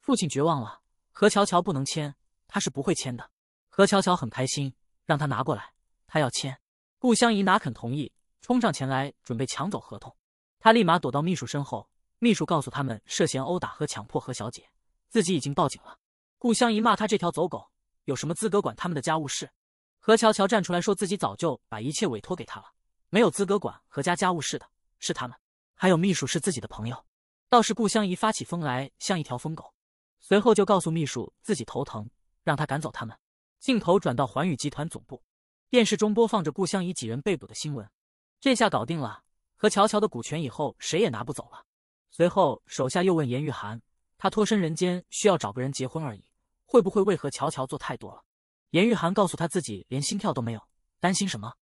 父亲绝望了。何乔乔不能签，他是不会签的。何乔乔很开心，让他拿过来，他要签。顾湘怡哪肯同意，冲上前来准备抢走合同，他立马躲到秘书身后。秘书告诉他们涉嫌殴打和强迫何小姐，自己已经报警了。顾湘怡骂他这条走狗，有什么资格管他们的家务事？何乔乔站出来说自己早就把一切委托给他了，没有资格管何家家务事的是他们，还有秘书是自己的朋友。倒是顾相怡发起疯来像一条疯狗，随后就告诉秘书自己头疼，让他赶走他们。镜头转到环宇集团总部，电视中播放着顾相怡几人被捕的新闻。这下搞定了，和乔乔的股权以后谁也拿不走了。随后手下又问严玉涵，他脱身人间需要找个人结婚而已，会不会为何乔乔做太多了？严玉涵告诉他自己连心跳都没有，担心什么？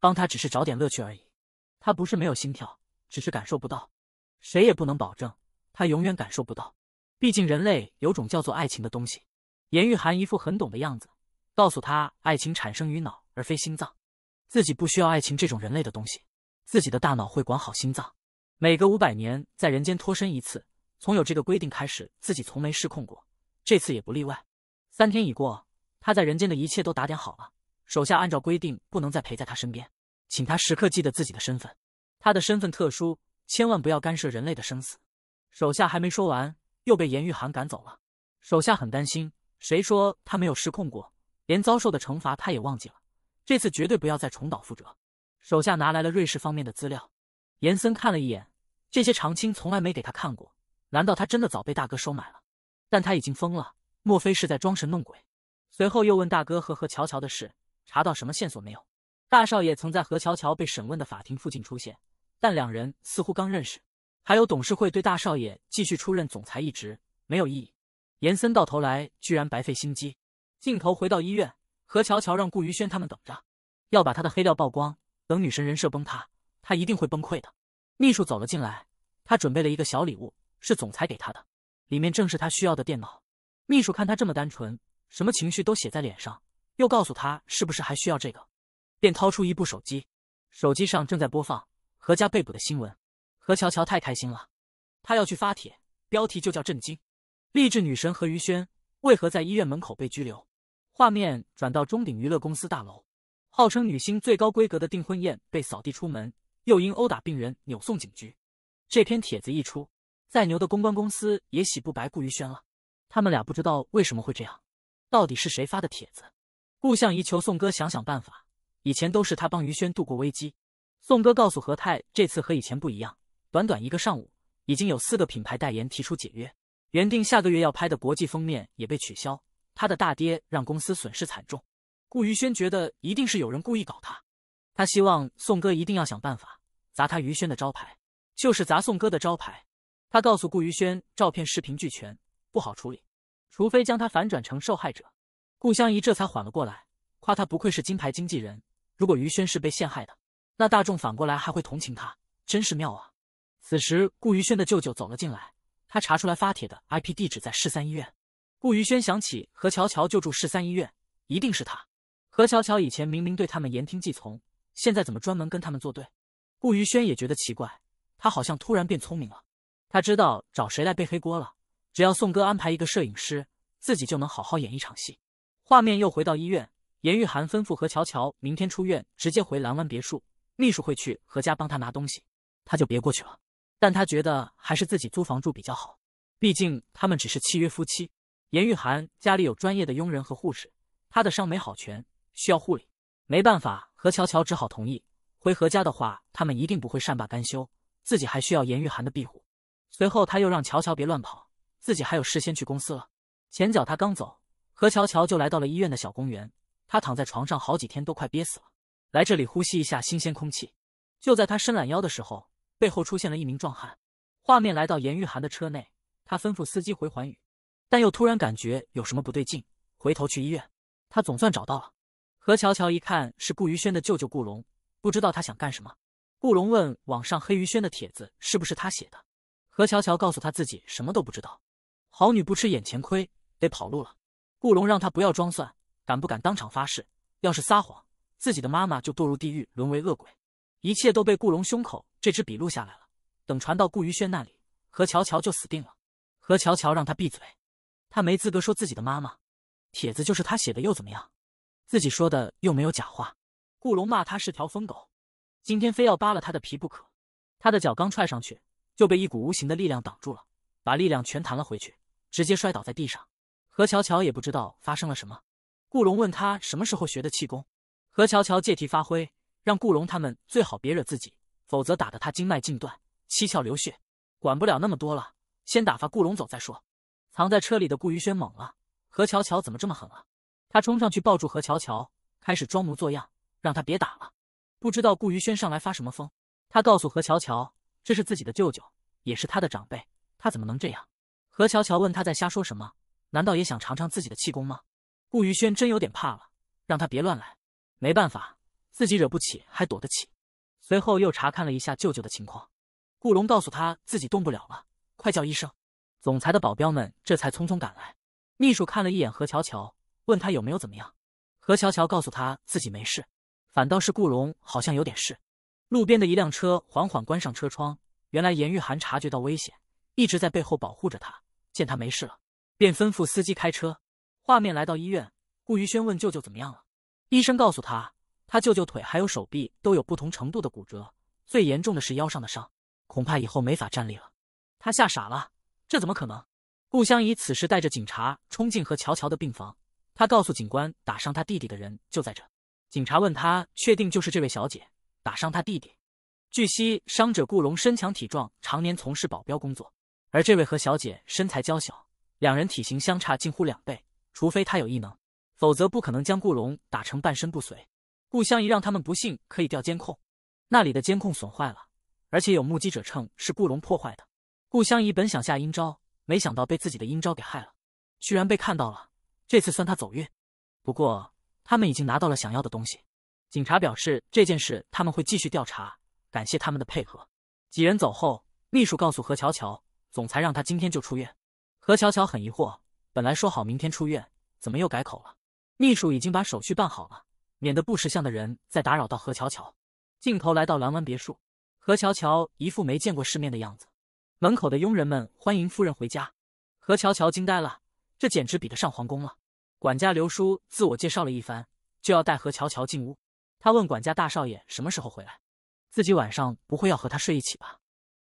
帮他只是找点乐趣而已。他不是没有心跳，只是感受不到。谁也不能保证他永远感受不到，毕竟人类有种叫做爱情的东西。严玉涵一副很懂的样子，告诉他：爱情产生于脑而非心脏，自己不需要爱情这种人类的东西，自己的大脑会管好心脏。每隔五百年在人间脱身一次，从有这个规定开始，自己从没失控过，这次也不例外。三天已过，他在人间的一切都打点好了，手下按照规定不能再陪在他身边，请他时刻记得自己的身份，他的身份特殊。千万不要干涉人类的生死。手下还没说完，又被严玉涵赶走了。手下很担心，谁说他没有失控过？连遭受的惩罚他也忘记了。这次绝对不要再重蹈覆辙。手下拿来了瑞士方面的资料。严森看了一眼，这些长青从来没给他看过。难道他真的早被大哥收买了？但他已经疯了，莫非是在装神弄鬼？随后又问大哥和何乔乔的事，查到什么线索没有？大少爷曾在何乔乔被审问的法庭附近出现。但两人似乎刚认识，还有董事会对大少爷继续出任总裁一职没有异议。严森到头来居然白费心机。镜头回到医院，何乔乔让顾余轩他们等着，要把他的黑料曝光，等女神人设崩塌，他一定会崩溃的。秘书走了进来，他准备了一个小礼物，是总裁给他的，里面正是他需要的电脑。秘书看他这么单纯，什么情绪都写在脸上，又告诉他是不是还需要这个，便掏出一部手机，手机上正在播放。何家被捕的新闻，何乔乔太开心了，她要去发帖，标题就叫“震惊，励志女神何于轩为何在医院门口被拘留”。画面转到中鼎娱乐公司大楼，号称女星最高规格的订婚宴被扫地出门，又因殴打病人扭送警局。这篇帖子一出，再牛的公关公司也洗不白顾于轩了。他们俩不知道为什么会这样，到底是谁发的帖子？顾向怡求宋哥想想办法，以前都是他帮于轩度过危机。宋哥告诉何泰，这次和以前不一样，短短一个上午，已经有四个品牌代言提出解约，原定下个月要拍的国际封面也被取消，他的大跌让公司损失惨重。顾于轩觉得一定是有人故意搞他，他希望宋哥一定要想办法砸他于轩的招牌，就是砸宋哥的招牌。他告诉顾于轩，照片、视频俱全，不好处理，除非将他反转成受害者。顾香怡这才缓了过来，夸他不愧是金牌经纪人。如果于轩是被陷害的。那大众反过来还会同情他，真是妙啊！此时顾余轩的舅舅走了进来，他查出来发帖的 IP 地址在市三医院。顾余轩想起何乔乔就住市三医院，一定是他。何乔乔以前明明对他们言听计从，现在怎么专门跟他们作对？顾余轩也觉得奇怪，他好像突然变聪明了。他知道找谁来背黑锅了，只要宋哥安排一个摄影师，自己就能好好演一场戏。画面又回到医院，严玉涵吩咐何乔乔明天出院，直接回蓝湾别墅。秘书会去何家帮他拿东西，他就别过去了。但他觉得还是自己租房住比较好，毕竟他们只是契约夫妻。严玉涵家里有专业的佣人和护士，他的伤没好全，需要护理。没办法，何乔乔只好同意。回何家的话，他们一定不会善罢甘休。自己还需要严玉涵的庇护。随后，他又让乔乔别乱跑，自己还有事先去公司了。前脚他刚走，何乔乔就来到了医院的小公园。他躺在床上好几天，都快憋死了。来这里呼吸一下新鲜空气。就在他伸懒腰的时候，背后出现了一名壮汉。画面来到严玉涵的车内，他吩咐司机回寰宇，但又突然感觉有什么不对劲，回头去医院。他总算找到了何乔乔，一看是顾于轩的舅舅顾龙，不知道他想干什么。顾龙问：“网上黑于轩的帖子是不是他写的？”何乔乔告诉他自己什么都不知道。好女不吃眼前亏，得跑路了。顾龙让他不要装蒜，敢不敢当场发誓？要是撒谎。自己的妈妈就堕入地狱，沦为恶鬼，一切都被顾龙胸口这支笔录下来了。等传到顾于轩那里，何乔乔就死定了。何乔乔让他闭嘴，他没资格说自己的妈妈。帖子就是他写的，又怎么样？自己说的又没有假话。顾龙骂他是条疯狗，今天非要扒了他的皮不可。他的脚刚踹上去，就被一股无形的力量挡住了，把力量全弹了回去，直接摔倒在地上。何乔乔也不知道发生了什么。顾龙问他什么时候学的气功。何乔乔借题发挥，让顾龙他们最好别惹自己，否则打得他经脉尽断，七窍流血。管不了那么多了，先打发顾龙走再说。藏在车里的顾余轩懵了，何乔乔怎么这么狠啊？他冲上去抱住何乔乔，开始装模作样，让他别打了。不知道顾余轩上来发什么疯？他告诉何乔乔，这是自己的舅舅，也是他的长辈，他怎么能这样？何乔乔问他在瞎说什么？难道也想尝尝自己的气功吗？顾余轩真有点怕了，让他别乱来。没办法，自己惹不起还躲得起。随后又查看了一下舅舅的情况，顾龙告诉他自己动不了了，快叫医生！总裁的保镖们这才匆匆赶来。秘书看了一眼何乔乔，问他有没有怎么样。何乔乔告诉他自己没事，反倒是顾龙好像有点事。路边的一辆车缓缓关上车窗，原来严玉涵察觉到危险，一直在背后保护着他。见他没事了，便吩咐司机开车。画面来到医院，顾余轩问舅舅怎么样了。医生告诉他，他舅舅腿还有手臂都有不同程度的骨折，最严重的是腰上的伤，恐怕以后没法站立了。他吓傻了，这怎么可能？顾湘怡此时带着警察冲进何乔乔的病房，他告诉警官，打伤他弟弟的人就在这。警察问他，确定就是这位小姐打伤他弟弟？据悉，伤者顾龙身强体壮，常年从事保镖工作，而这位何小姐身材娇小，两人体型相差近乎两倍，除非他有异能。否则不可能将顾龙打成半身不遂。顾相怡让他们不信，可以调监控，那里的监控损坏了，而且有目击者称是顾龙破坏的。顾相怡本想下阴招，没想到被自己的阴招给害了，居然被看到了。这次算他走运。不过他们已经拿到了想要的东西。警察表示这件事他们会继续调查，感谢他们的配合。几人走后，秘书告诉何巧巧，总裁让她今天就出院。何巧巧很疑惑，本来说好明天出院，怎么又改口了？秘书已经把手续办好了，免得不识相的人再打扰到何乔乔。镜头来到蓝湾别墅，何乔乔一副没见过世面的样子。门口的佣人们欢迎夫人回家。何乔乔惊呆了，这简直比得上皇宫了。管家刘叔自我介绍了一番，就要带何乔乔进屋。他问管家大少爷什么时候回来，自己晚上不会要和他睡一起吧？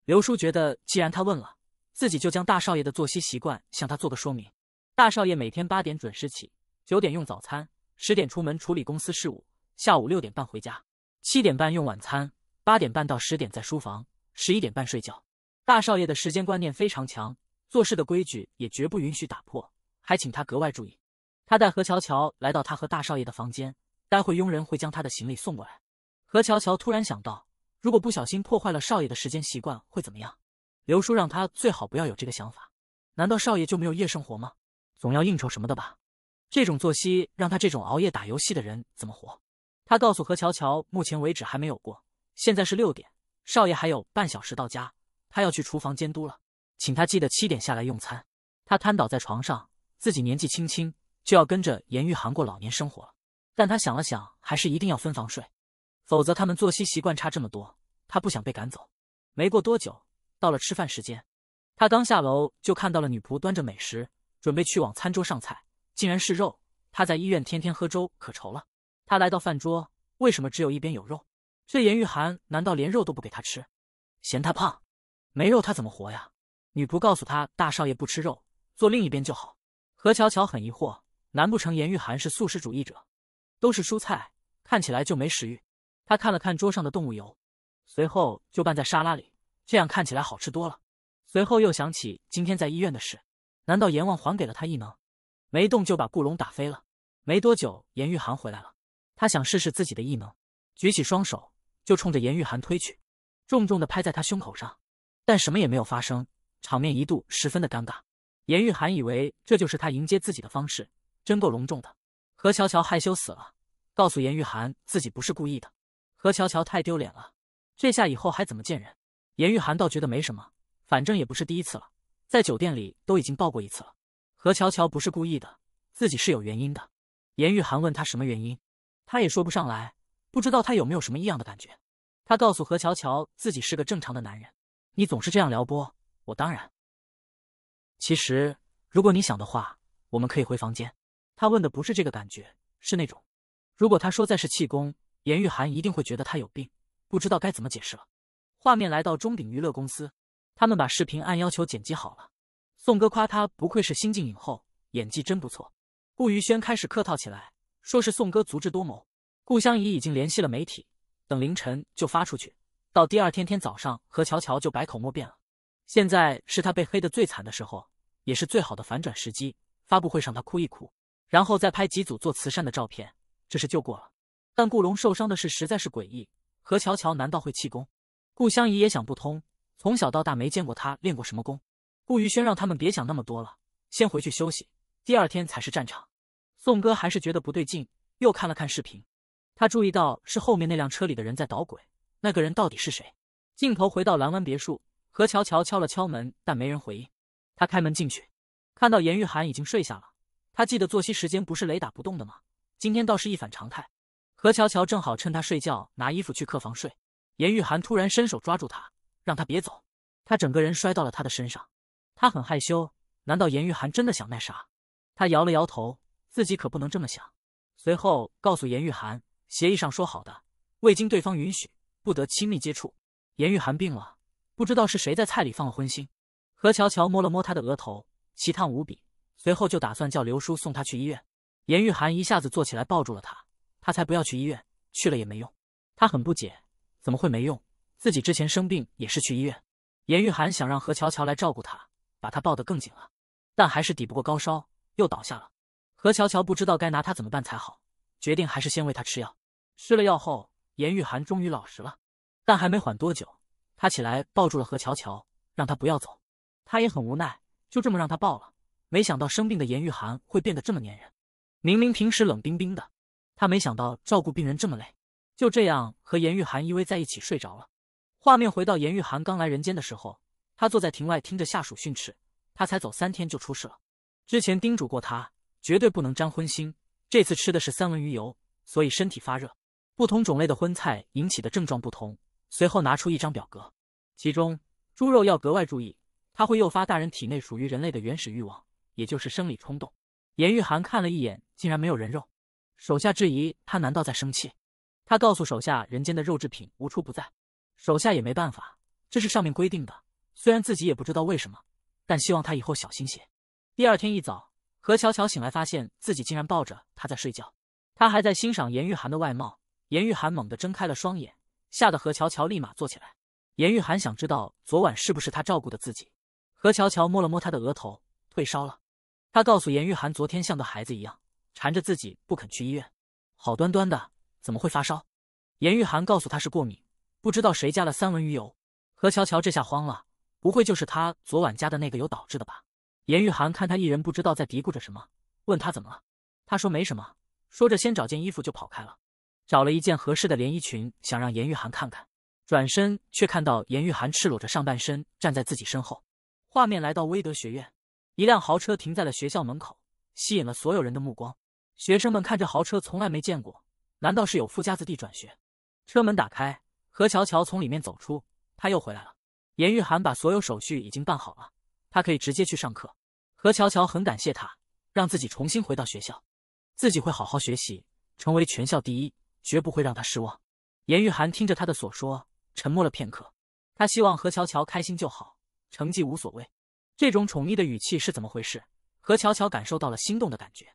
刘叔觉得既然他问了，自己就将大少爷的作息习惯向他做个说明。大少爷每天八点准时起。九点用早餐，十点出门处理公司事务，下午六点半回家，七点半用晚餐，八点半到十点在书房，十一点半睡觉。大少爷的时间观念非常强，做事的规矩也绝不允许打破，还请他格外注意。他带何乔乔来到他和大少爷的房间，待会佣人会将他的行李送过来。何乔乔突然想到，如果不小心破坏了少爷的时间习惯会怎么样？刘叔让他最好不要有这个想法。难道少爷就没有夜生活吗？总要应酬什么的吧。这种作息让他这种熬夜打游戏的人怎么活？他告诉何乔乔，目前为止还没有过。现在是六点，少爷还有半小时到家，他要去厨房监督了，请他记得七点下来用餐。他瘫倒在床上，自己年纪轻轻就要跟着严玉涵过老年生活了。但他想了想，还是一定要分房睡，否则他们作息习惯差这么多，他不想被赶走。没过多久，到了吃饭时间，他刚下楼就看到了女仆端着美食，准备去往餐桌上菜。竟然是肉！他在医院天天喝粥，可愁了。他来到饭桌，为什么只有一边有肉？这严玉涵难道连肉都不给他吃？嫌他胖？没肉他怎么活呀？女仆告诉他，大少爷不吃肉，坐另一边就好。何巧巧很疑惑，难不成严玉涵是素食主义者？都是蔬菜，看起来就没食欲。他看了看桌上的动物油，随后就拌在沙拉里，这样看起来好吃多了。随后又想起今天在医院的事，难道阎王还给了他异能？没动就把顾龙打飞了。没多久，严玉涵回来了。他想试试自己的异能，举起双手就冲着严玉涵推去，重重的拍在他胸口上，但什么也没有发生，场面一度十分的尴尬。严玉涵以为这就是他迎接自己的方式，真够隆重的。何乔乔害羞死了，告诉严玉涵自己不是故意的。何乔乔太丢脸了，这下以后还怎么见人？严玉涵倒觉得没什么，反正也不是第一次了，在酒店里都已经抱过一次了。何乔乔不是故意的，自己是有原因的。严玉涵问他什么原因，他也说不上来，不知道他有没有什么异样的感觉。他告诉何乔乔自己是个正常的男人，你总是这样撩拨我，当然。其实如果你想的话，我们可以回房间。他问的不是这个感觉，是那种。如果他说再是气功，严玉涵一定会觉得他有病，不知道该怎么解释了。画面来到中鼎娱乐公司，他们把视频按要求剪辑好了。宋哥夸他不愧是新晋影后，演技真不错。顾余轩开始客套起来，说是宋哥足智多谋。顾湘怡已经联系了媒体，等凌晨就发出去，到第二天天早上，何乔乔就百口莫辩了。现在是他被黑的最惨的时候，也是最好的反转时机。发布会上他哭一哭，然后再拍几组做慈善的照片，这事就过了。但顾龙受伤的事实在是诡异，何乔乔难道会气功？顾湘怡也想不通，从小到大没见过他练过什么功。顾于轩让他们别想那么多了，先回去休息，第二天才是战场。宋哥还是觉得不对劲，又看了看视频，他注意到是后面那辆车里的人在捣鬼。那个人到底是谁？镜头回到蓝湾别墅，何乔乔敲了敲门，但没人回应。他开门进去，看到严玉涵已经睡下了。他记得作息时间不是雷打不动的吗？今天倒是一反常态。何乔乔正好趁他睡觉拿衣服去客房睡，严玉涵突然伸手抓住他，让他别走。他整个人摔到了他的身上。他很害羞，难道颜玉涵真的想那啥？他摇了摇头，自己可不能这么想。随后告诉颜玉涵，协议上说好的，未经对方允许，不得亲密接触。颜玉涵病了，不知道是谁在菜里放了荤腥。何乔乔摸了摸他的额头，奇烫无比，随后就打算叫刘叔送他去医院。颜玉涵一下子坐起来，抱住了他。他才不要去医院，去了也没用。他很不解，怎么会没用？自己之前生病也是去医院。颜玉涵想让何乔乔来照顾他。把他抱得更紧了，但还是抵不过高烧，又倒下了。何乔乔不知道该拿他怎么办才好，决定还是先喂他吃药。吃了药后，严玉涵终于老实了，但还没缓多久，他起来抱住了何乔乔，让他不要走。他也很无奈，就这么让他抱了。没想到生病的严玉涵会变得这么粘人，明明平时冷冰冰的，他没想到照顾病人这么累，就这样和严玉涵依偎在一起睡着了。画面回到严玉涵刚来人间的时候。他坐在庭外，听着下属训斥。他才走三天就出事了。之前叮嘱过他，绝对不能沾荤腥。这次吃的是三文鱼油，所以身体发热。不同种类的荤菜引起的症状不同。随后拿出一张表格，其中猪肉要格外注意，它会诱发大人体内属于人类的原始欲望，也就是生理冲动。严玉涵看了一眼，竟然没有人肉。手下质疑他，难道在生气？他告诉手下，人间的肉制品无处不在。手下也没办法，这是上面规定的。虽然自己也不知道为什么，但希望他以后小心些。第二天一早，何乔乔醒来，发现自己竟然抱着他在睡觉，他还在欣赏严玉涵的外貌。严玉涵猛地睁开了双眼，吓得何乔乔立马坐起来。严玉涵想知道昨晚是不是他照顾的自己。何乔乔摸了摸他的额头，退烧了。他告诉严玉涵，昨天像个孩子一样缠着自己不肯去医院，好端端的怎么会发烧？严玉涵告诉他是过敏，不知道谁加了三文鱼油。何乔乔这下慌了。不会就是他昨晚加的那个油导致的吧？严玉涵看他一人不知道在嘀咕着什么，问他怎么了？他说没什么。说着，先找件衣服就跑开了，找了一件合适的连衣裙，想让严玉涵看看。转身却看到严玉涵赤裸着上半身站在自己身后。画面来到威德学院，一辆豪车停在了学校门口，吸引了所有人的目光。学生们看着豪车，从来没见过，难道是有富家子弟转学？车门打开，何乔乔从里面走出，他又回来了。严玉涵把所有手续已经办好了，他可以直接去上课。何乔乔很感谢他，让自己重新回到学校，自己会好好学习，成为全校第一，绝不会让他失望。严玉涵听着他的所说，沉默了片刻。他希望何乔乔开心就好，成绩无所谓。这种宠溺的语气是怎么回事？何乔乔感受到了心动的感觉。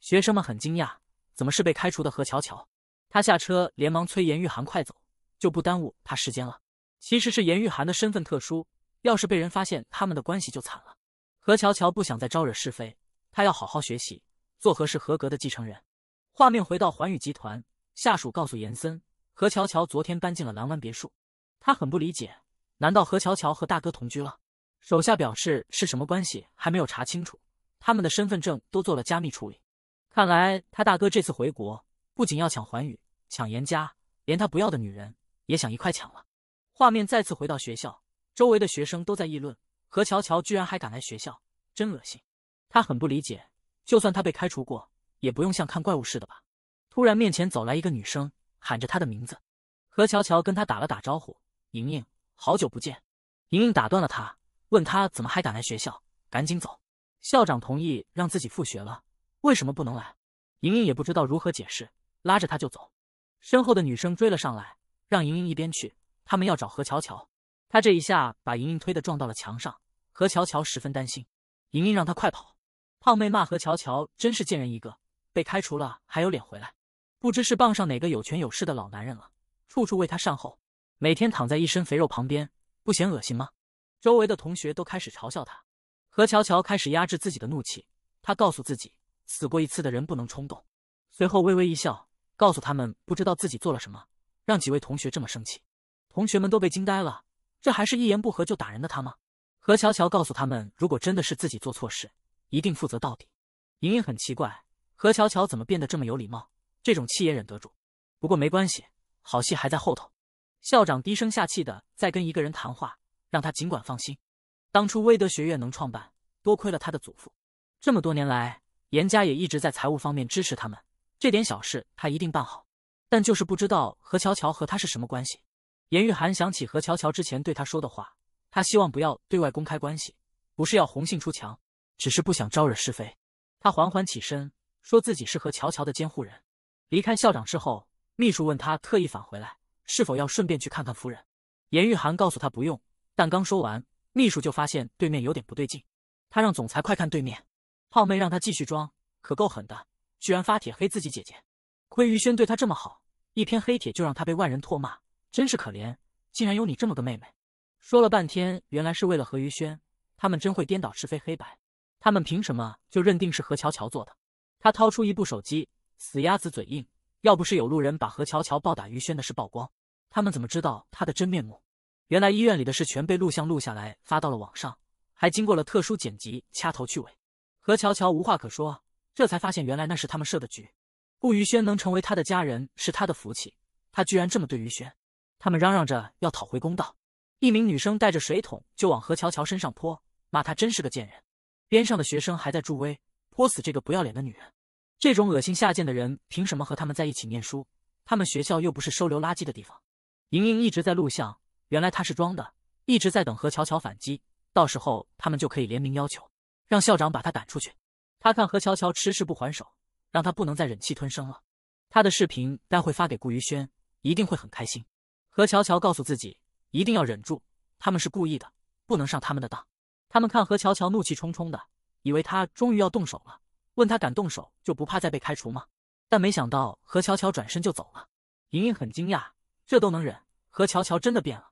学生们很惊讶，怎么是被开除的何乔乔？他下车连忙催严玉涵快走，就不耽误他时间了。其实是严玉涵的身份特殊，要是被人发现他们的关系就惨了。何乔乔不想再招惹是非，她要好好学习，做合适合格的继承人。画面回到环宇集团，下属告诉严森，何乔乔昨天搬进了蓝湾别墅。他很不理解，难道何乔乔和大哥同居了？手下表示是什么关系还没有查清楚，他们的身份证都做了加密处理。看来他大哥这次回国，不仅要抢环宇、抢严家，连他不要的女人也想一块抢了。画面再次回到学校，周围的学生都在议论何乔乔居然还敢来学校，真恶心。他很不理解，就算他被开除过，也不用像看怪物似的吧。突然，面前走来一个女生，喊着他的名字。何乔乔跟他打了打招呼：“莹莹，好久不见。”莹莹打断了他，问他怎么还敢来学校，赶紧走。校长同意让自己复学了，为什么不能来？莹莹也不知道如何解释，拉着他就走。身后的女生追了上来，让莹莹一边去。他们要找何乔乔，他这一下把莹莹推的撞到了墙上。何乔乔十分担心，莹莹让他快跑。胖妹骂何乔乔真是贱人一个，被开除了还有脸回来，不知是傍上哪个有权有势的老男人了，处处为他善后，每天躺在一身肥肉旁边，不嫌恶心吗？周围的同学都开始嘲笑他，何乔乔开始压制自己的怒气，他告诉自己死过一次的人不能冲动，随后微微一笑，告诉他们不知道自己做了什么，让几位同学这么生气。同学们都被惊呆了，这还是一言不合就打人的他吗？何乔乔告诉他们，如果真的是自己做错事，一定负责到底。莹莹很奇怪，何乔乔怎么变得这么有礼貌，这种气也忍得住。不过没关系，好戏还在后头。校长低声下气的在跟一个人谈话，让他尽管放心。当初威德学院能创办，多亏了他的祖父。这么多年来，严家也一直在财务方面支持他们，这点小事他一定办好。但就是不知道何乔乔和他是什么关系。严玉涵想起何乔乔之前对他说的话，他希望不要对外公开关系，不是要红杏出墙，只是不想招惹是非。他缓缓起身，说自己是何乔乔的监护人。离开校长室后，秘书问他特意返回来，是否要顺便去看看夫人。严玉涵告诉他不用，但刚说完，秘书就发现对面有点不对劲。他让总裁快看对面，胖妹让他继续装，可够狠的，居然发帖黑自己姐姐。归于轩对他这么好，一篇黑帖就让他被万人唾骂。真是可怜，竟然有你这么个妹妹。说了半天，原来是为了何于轩。他们真会颠倒是非黑白。他们凭什么就认定是何乔乔做的？他掏出一部手机，死鸭子嘴硬。要不是有路人把何乔乔暴打于轩的事曝光，他们怎么知道他的真面目？原来医院里的事全被录像录下来，发到了网上，还经过了特殊剪辑，掐头去尾。何乔乔无话可说，这才发现原来那是他们设的局。顾于轩能成为他的家人是他的福气，他居然这么对于轩。他们嚷嚷着要讨回公道，一名女生带着水桶就往何乔乔身上泼，骂她真是个贱人。边上的学生还在助威，泼死这个不要脸的女人！这种恶心下贱的人凭什么和他们在一起念书？他们学校又不是收留垃圾的地方。莹莹一直在录像，原来她是装的，一直在等何乔乔反击，到时候他们就可以联名要求让校长把她赶出去。他看何乔乔迟迟不还手，让他不能再忍气吞声了。他的视频待会发给顾余轩，一定会很开心。何乔乔告诉自己一定要忍住，他们是故意的，不能上他们的当。他们看何乔乔怒气冲冲的，以为他终于要动手了，问他敢动手就不怕再被开除吗？但没想到何乔乔转身就走了。莹莹很惊讶，这都能忍，何乔乔真的变了。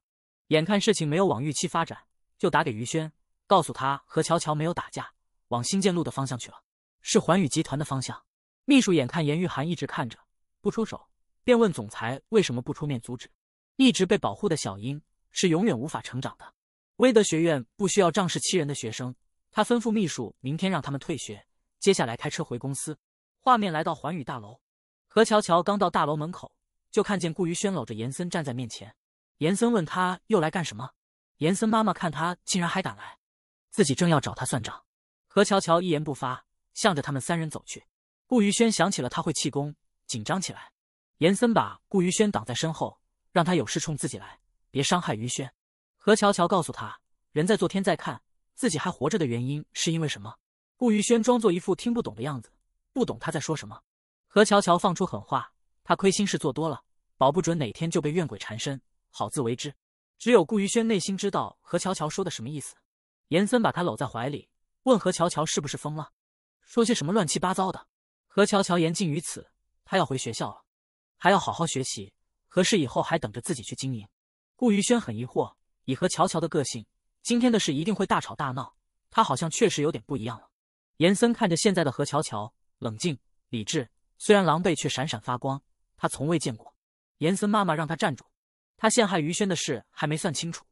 眼看事情没有往预期发展，就打给于轩，告诉他何乔乔没有打架，往新建路的方向去了，是环宇集团的方向。秘书眼看严玉涵一直看着不出手，便问总裁为什么不出面阻止。一直被保护的小樱是永远无法成长的。威德学院不需要仗势欺人的学生。他吩咐秘书明天让他们退学。接下来开车回公司。画面来到寰宇大楼，何乔乔刚到大楼门口，就看见顾余轩搂着严森站在面前。严森问他又来干什么？严森妈妈看他竟然还敢来，自己正要找他算账。何乔乔一言不发，向着他们三人走去。顾余轩想起了他会气功，紧张起来。严森把顾余轩挡在身后。让他有事冲自己来，别伤害于轩。何乔乔告诉他：“人在做，天在看。自己还活着的原因是因为什么？”顾于轩装作一副听不懂的样子，不懂他在说什么。何乔乔放出狠话：“他亏心事做多了，保不准哪天就被怨鬼缠身。好自为之。”只有顾于轩内心知道何乔乔说的什么意思。严森把他搂在怀里，问何乔乔：“是不是疯了？说些什么乱七八糟的？”何乔乔言尽于此，他要回学校了，还要好好学习。何事以后还等着自己去经营？顾于轩很疑惑，以何乔乔的个性，今天的事一定会大吵大闹。他好像确实有点不一样了。严森看着现在的何乔乔，冷静理智，虽然狼狈却闪闪发光，他从未见过。严森妈妈让他站住，他陷害于轩的事还没算清楚。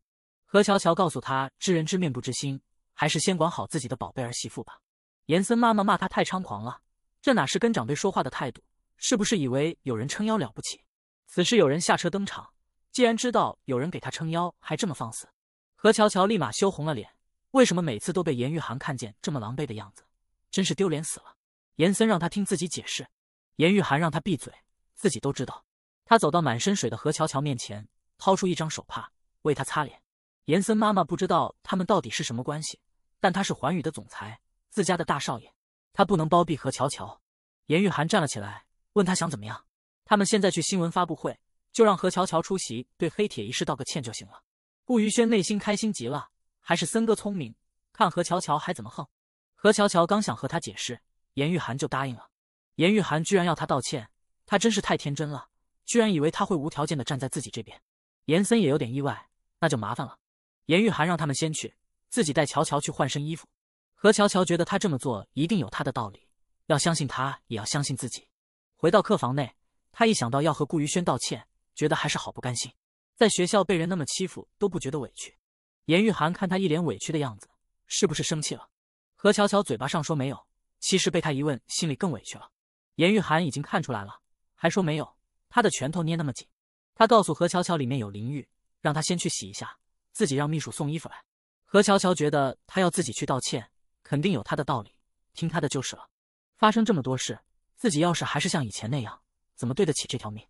何乔乔告诉他：“知人知面不知心，还是先管好自己的宝贝儿媳妇吧。”严森妈妈骂他太猖狂了，这哪是跟长辈说话的态度？是不是以为有人撑腰了不起？此时有人下车登场。既然知道有人给他撑腰，还这么放肆，何乔乔立马羞红了脸。为什么每次都被严玉涵看见这么狼狈的样子，真是丢脸死了！严森让他听自己解释，严玉涵让他闭嘴，自己都知道。他走到满身水的何乔乔面前，掏出一张手帕为他擦脸。严森妈妈不知道他们到底是什么关系，但他是环宇的总裁，自家的大少爷，他不能包庇何乔乔。严玉涵站了起来，问他想怎么样。他们现在去新闻发布会，就让何乔乔出席，对黑铁一事道个歉就行了。顾余轩内心开心极了，还是森哥聪明，看何乔乔还怎么横。何乔乔刚想和他解释，严玉涵就答应了。严玉涵居然要他道歉，他真是太天真了，居然以为他会无条件的站在自己这边。严森也有点意外，那就麻烦了。严玉涵让他们先去，自己带乔乔去换身衣服。何乔乔觉得他这么做一定有他的道理，要相信他，也要相信自己。回到客房内。他一想到要和顾余轩道歉，觉得还是好不甘心。在学校被人那么欺负都不觉得委屈。严玉涵看他一脸委屈的样子，是不是生气了？何巧巧嘴巴上说没有，其实被他一问，心里更委屈了。严玉涵已经看出来了，还说没有，他的拳头捏那么紧。他告诉何巧巧里面有淋浴，让他先去洗一下，自己让秘书送衣服来。何巧巧觉得他要自己去道歉，肯定有他的道理，听他的就是了。发生这么多事，自己要是还是像以前那样。怎么对得起这条命？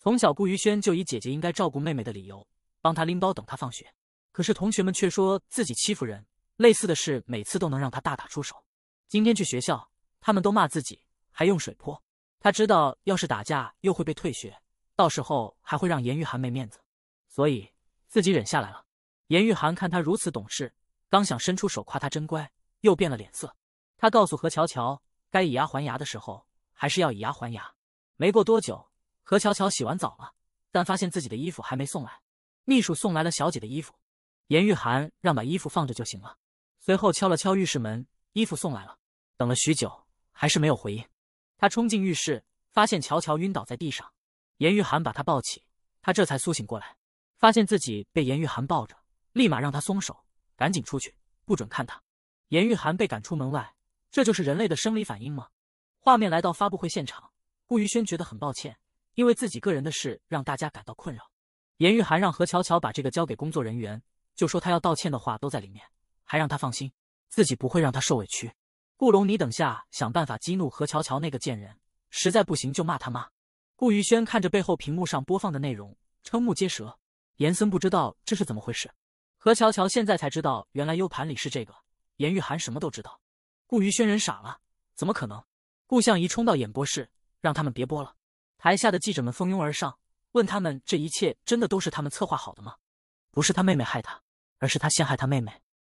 从小顾于轩就以姐姐应该照顾妹妹的理由，帮她拎包等她放学。可是同学们却说自己欺负人，类似的事每次都能让他大打出手。今天去学校，他们都骂自己，还用水泼。他知道，要是打架又会被退学，到时候还会让严玉涵没面子，所以自己忍下来了。严玉涵看他如此懂事，刚想伸出手夸他真乖，又变了脸色。他告诉何乔乔，该以牙还牙的时候，还是要以牙还牙。没过多久，何乔乔洗完澡了，但发现自己的衣服还没送来。秘书送来了小姐的衣服，严玉涵让把衣服放着就行了。随后敲了敲浴室门，衣服送来了。等了许久，还是没有回应。他冲进浴室，发现乔乔晕倒在地上。严玉涵把她抱起，她这才苏醒过来，发现自己被严玉涵抱着，立马让他松手，赶紧出去，不准看他。严玉涵被赶出门外，这就是人类的生理反应吗？画面来到发布会现场。顾于轩觉得很抱歉，因为自己个人的事让大家感到困扰。严玉涵让何乔乔把这个交给工作人员，就说他要道歉的话都在里面，还让他放心，自己不会让他受委屈。顾龙，你等下想办法激怒何乔乔那个贱人，实在不行就骂他妈。顾于轩看着背后屏幕上播放的内容，瞠目结舌。严森不知道这是怎么回事，何乔乔现在才知道，原来 U 盘里是这个。严玉涵什么都知道。顾于轩人傻了，怎么可能？顾向一冲到演播室。让他们别播了。台下的记者们蜂拥而上，问他们这一切真的都是他们策划好的吗？不是他妹妹害他，而是他陷害他妹妹。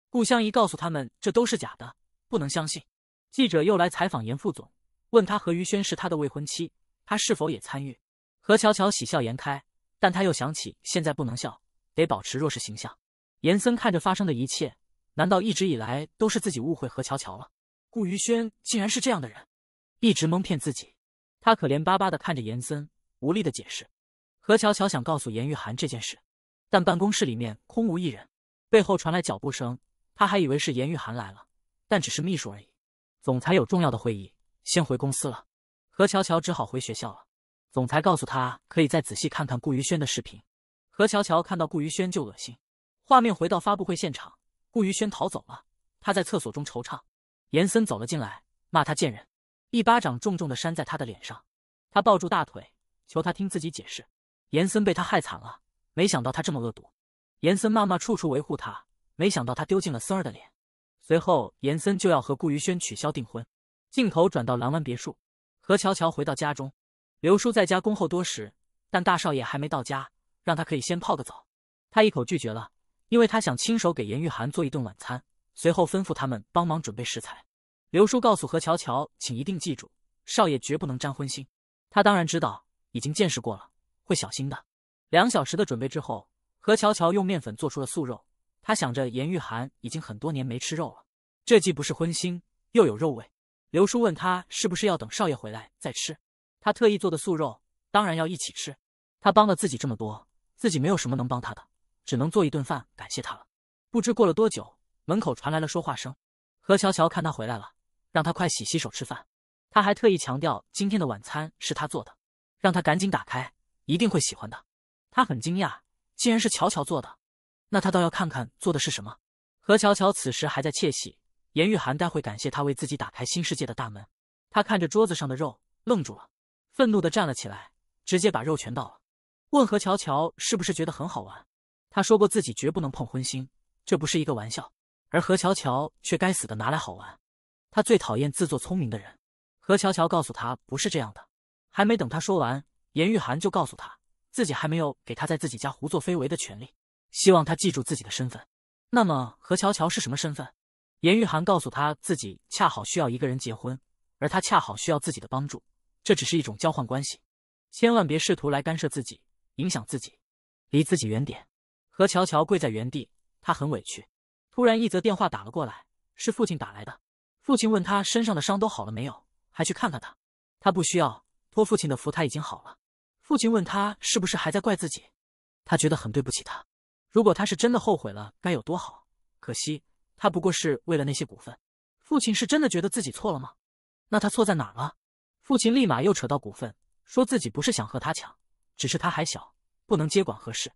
顾香怡告诉他们这都是假的，不能相信。记者又来采访严副总，问他何于轩是他的未婚妻，他是否也参与？何乔乔喜笑颜开，但他又想起现在不能笑，得保持弱势形象。严森看着发生的一切，难道一直以来都是自己误会何乔乔了？顾于轩竟然是这样的人，一直蒙骗自己。他可怜巴巴的看着严森，无力的解释。何乔乔想告诉严玉涵这件事，但办公室里面空无一人，背后传来脚步声，他还以为是严玉涵来了，但只是秘书而已。总裁有重要的会议，先回公司了。何乔乔只好回学校了。总裁告诉他可以再仔细看看顾于轩的视频。何乔乔看到顾于轩就恶心。画面回到发布会现场，顾于轩逃走了，他在厕所中惆怅。严森走了进来，骂他贱人。一巴掌重重的扇在他的脸上，他抱住大腿，求他听自己解释。严森被他害惨了，没想到他这么恶毒。严森妈妈处处维护他，没想到他丢尽了森儿的脸。随后，严森就要和顾余轩取消订婚。镜头转到蓝湾别墅，何乔乔回到家中，刘叔在家恭候多时，但大少爷还没到家，让他可以先泡个澡。他一口拒绝了，因为他想亲手给严玉涵做一顿晚餐。随后吩咐他们帮忙准备食材。刘叔告诉何乔乔，请一定记住，少爷绝不能沾荤腥。他当然知道，已经见识过了，会小心的。两小时的准备之后，何乔乔用面粉做出了素肉。他想着，严玉涵已经很多年没吃肉了，这既不是荤腥，又有肉味。刘叔问他是不是要等少爷回来再吃，他特意做的素肉当然要一起吃。他帮了自己这么多，自己没有什么能帮他的，只能做一顿饭感谢他了。不知过了多久，门口传来了说话声。何乔乔看他回来了。让他快洗洗手吃饭，他还特意强调今天的晚餐是他做的，让他赶紧打开，一定会喜欢的。他很惊讶，竟然是乔乔做的，那他倒要看看做的是什么。何乔乔此时还在窃喜，严玉涵待会感谢他为自己打开新世界的大门。他看着桌子上的肉愣住了，愤怒的站了起来，直接把肉全倒了，问何乔乔是不是觉得很好玩？他说过自己绝不能碰荤腥，这不是一个玩笑，而何乔乔却该死的拿来好玩。他最讨厌自作聪明的人。何乔乔告诉他不是这样的。还没等他说完，严玉涵就告诉他自己还没有给他在自己家胡作非为的权利，希望他记住自己的身份。那么何乔乔是什么身份？严玉涵告诉他自己恰好需要一个人结婚，而他恰好需要自己的帮助，这只是一种交换关系。千万别试图来干涉自己，影响自己，离自己远点。何乔乔跪在原地，他很委屈。突然，一则电话打了过来，是父亲打来的。父亲问他身上的伤都好了没有，还去看看他。他不需要，托父亲的福他已经好了。父亲问他是不是还在怪自己，他觉得很对不起他。如果他是真的后悔了，该有多好。可惜他不过是为了那些股份。父亲是真的觉得自己错了吗？那他错在哪儿了？父亲立马又扯到股份，说自己不是想和他抢，只是他还小，不能接管何事。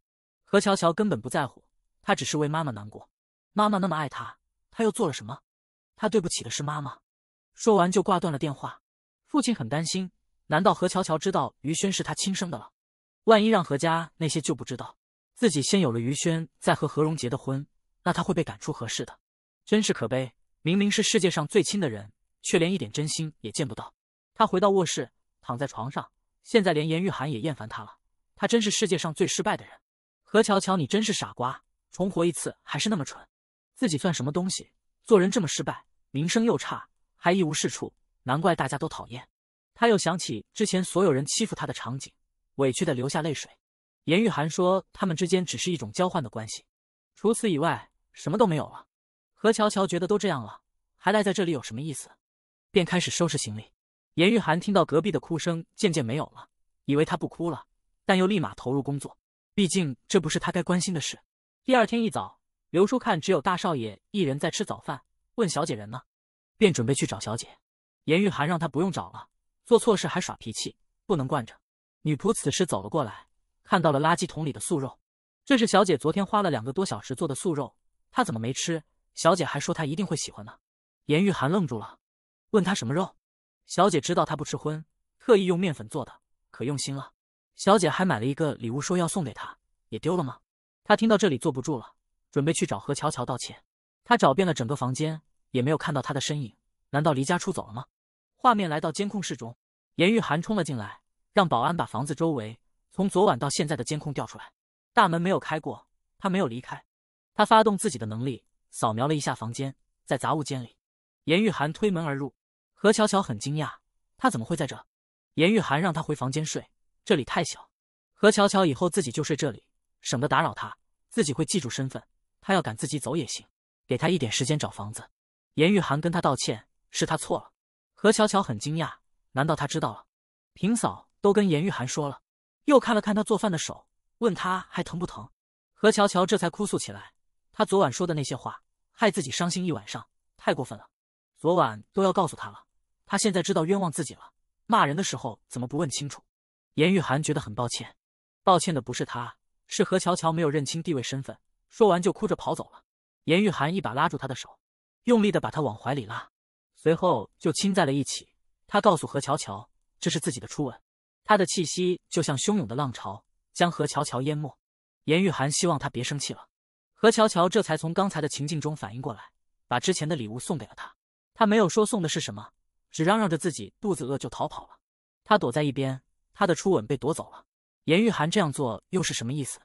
何乔乔根本不在乎，他只是为妈妈难过。妈妈那么爱他，他又做了什么？他对不起的是妈妈。说完就挂断了电话。父亲很担心，难道何乔乔知道于轩是他亲生的了？万一让何家那些就不知道，自己先有了于轩，再和何荣结的婚，那他会被赶出何氏的。真是可悲，明明是世界上最亲的人，却连一点真心也见不到。他回到卧室，躺在床上，现在连严玉涵也厌烦他了。他真是世界上最失败的人。何乔乔，你真是傻瓜，重活一次还是那么蠢。自己算什么东西？做人这么失败，名声又差，还一无是处，难怪大家都讨厌。他又想起之前所有人欺负他的场景，委屈的流下泪水。颜玉涵说，他们之间只是一种交换的关系，除此以外什么都没有了。何乔乔觉得都这样了，还赖在这里有什么意思？便开始收拾行李。颜玉涵听到隔壁的哭声渐渐没有了，以为他不哭了，但又立马投入工作，毕竟这不是他该关心的事。第二天一早。刘叔看只有大少爷一人在吃早饭，问小姐人呢，便准备去找小姐。颜玉涵让他不用找了，做错事还耍脾气，不能惯着。女仆此时走了过来，看到了垃圾桶里的素肉，这是小姐昨天花了两个多小时做的素肉，她怎么没吃？小姐还说她一定会喜欢呢。颜玉涵愣住了，问她什么肉？小姐知道她不吃荤，特意用面粉做的，可用心了。小姐还买了一个礼物，说要送给他，也丢了吗？他听到这里坐不住了。准备去找何巧巧道歉，他找遍了整个房间，也没有看到她的身影。难道离家出走了吗？画面来到监控室中，颜玉涵冲了进来，让保安把房子周围从昨晚到现在的监控调出来。大门没有开过，他没有离开。他发动自己的能力，扫描了一下房间，在杂物间里，颜玉涵推门而入。何巧巧很惊讶，她怎么会在这？颜玉涵让她回房间睡，这里太小。何巧巧以后自己就睡这里，省得打扰她，自己会记住身份。他要赶自己走也行，给他一点时间找房子。严玉涵跟他道歉，是他错了。何巧巧很惊讶，难道他知道了？平嫂都跟严玉涵说了，又看了看他做饭的手，问他还疼不疼。何巧巧这才哭诉起来，他昨晚说的那些话，害自己伤心一晚上，太过分了。昨晚都要告诉他了，他现在知道冤枉自己了，骂人的时候怎么不问清楚？严玉涵觉得很抱歉，抱歉的不是他，是何巧巧没有认清地位身份。说完就哭着跑走了。严玉涵一把拉住他的手，用力的把他往怀里拉，随后就亲在了一起。他告诉何乔乔，这是自己的初吻。他的气息就像汹涌的浪潮，将何乔乔淹没。严玉涵希望他别生气了。何乔乔这才从刚才的情境中反应过来，把之前的礼物送给了他。他没有说送的是什么，只嚷嚷着自己肚子饿就逃跑了。他躲在一边，他的初吻被夺走了。严玉涵这样做又是什么意思？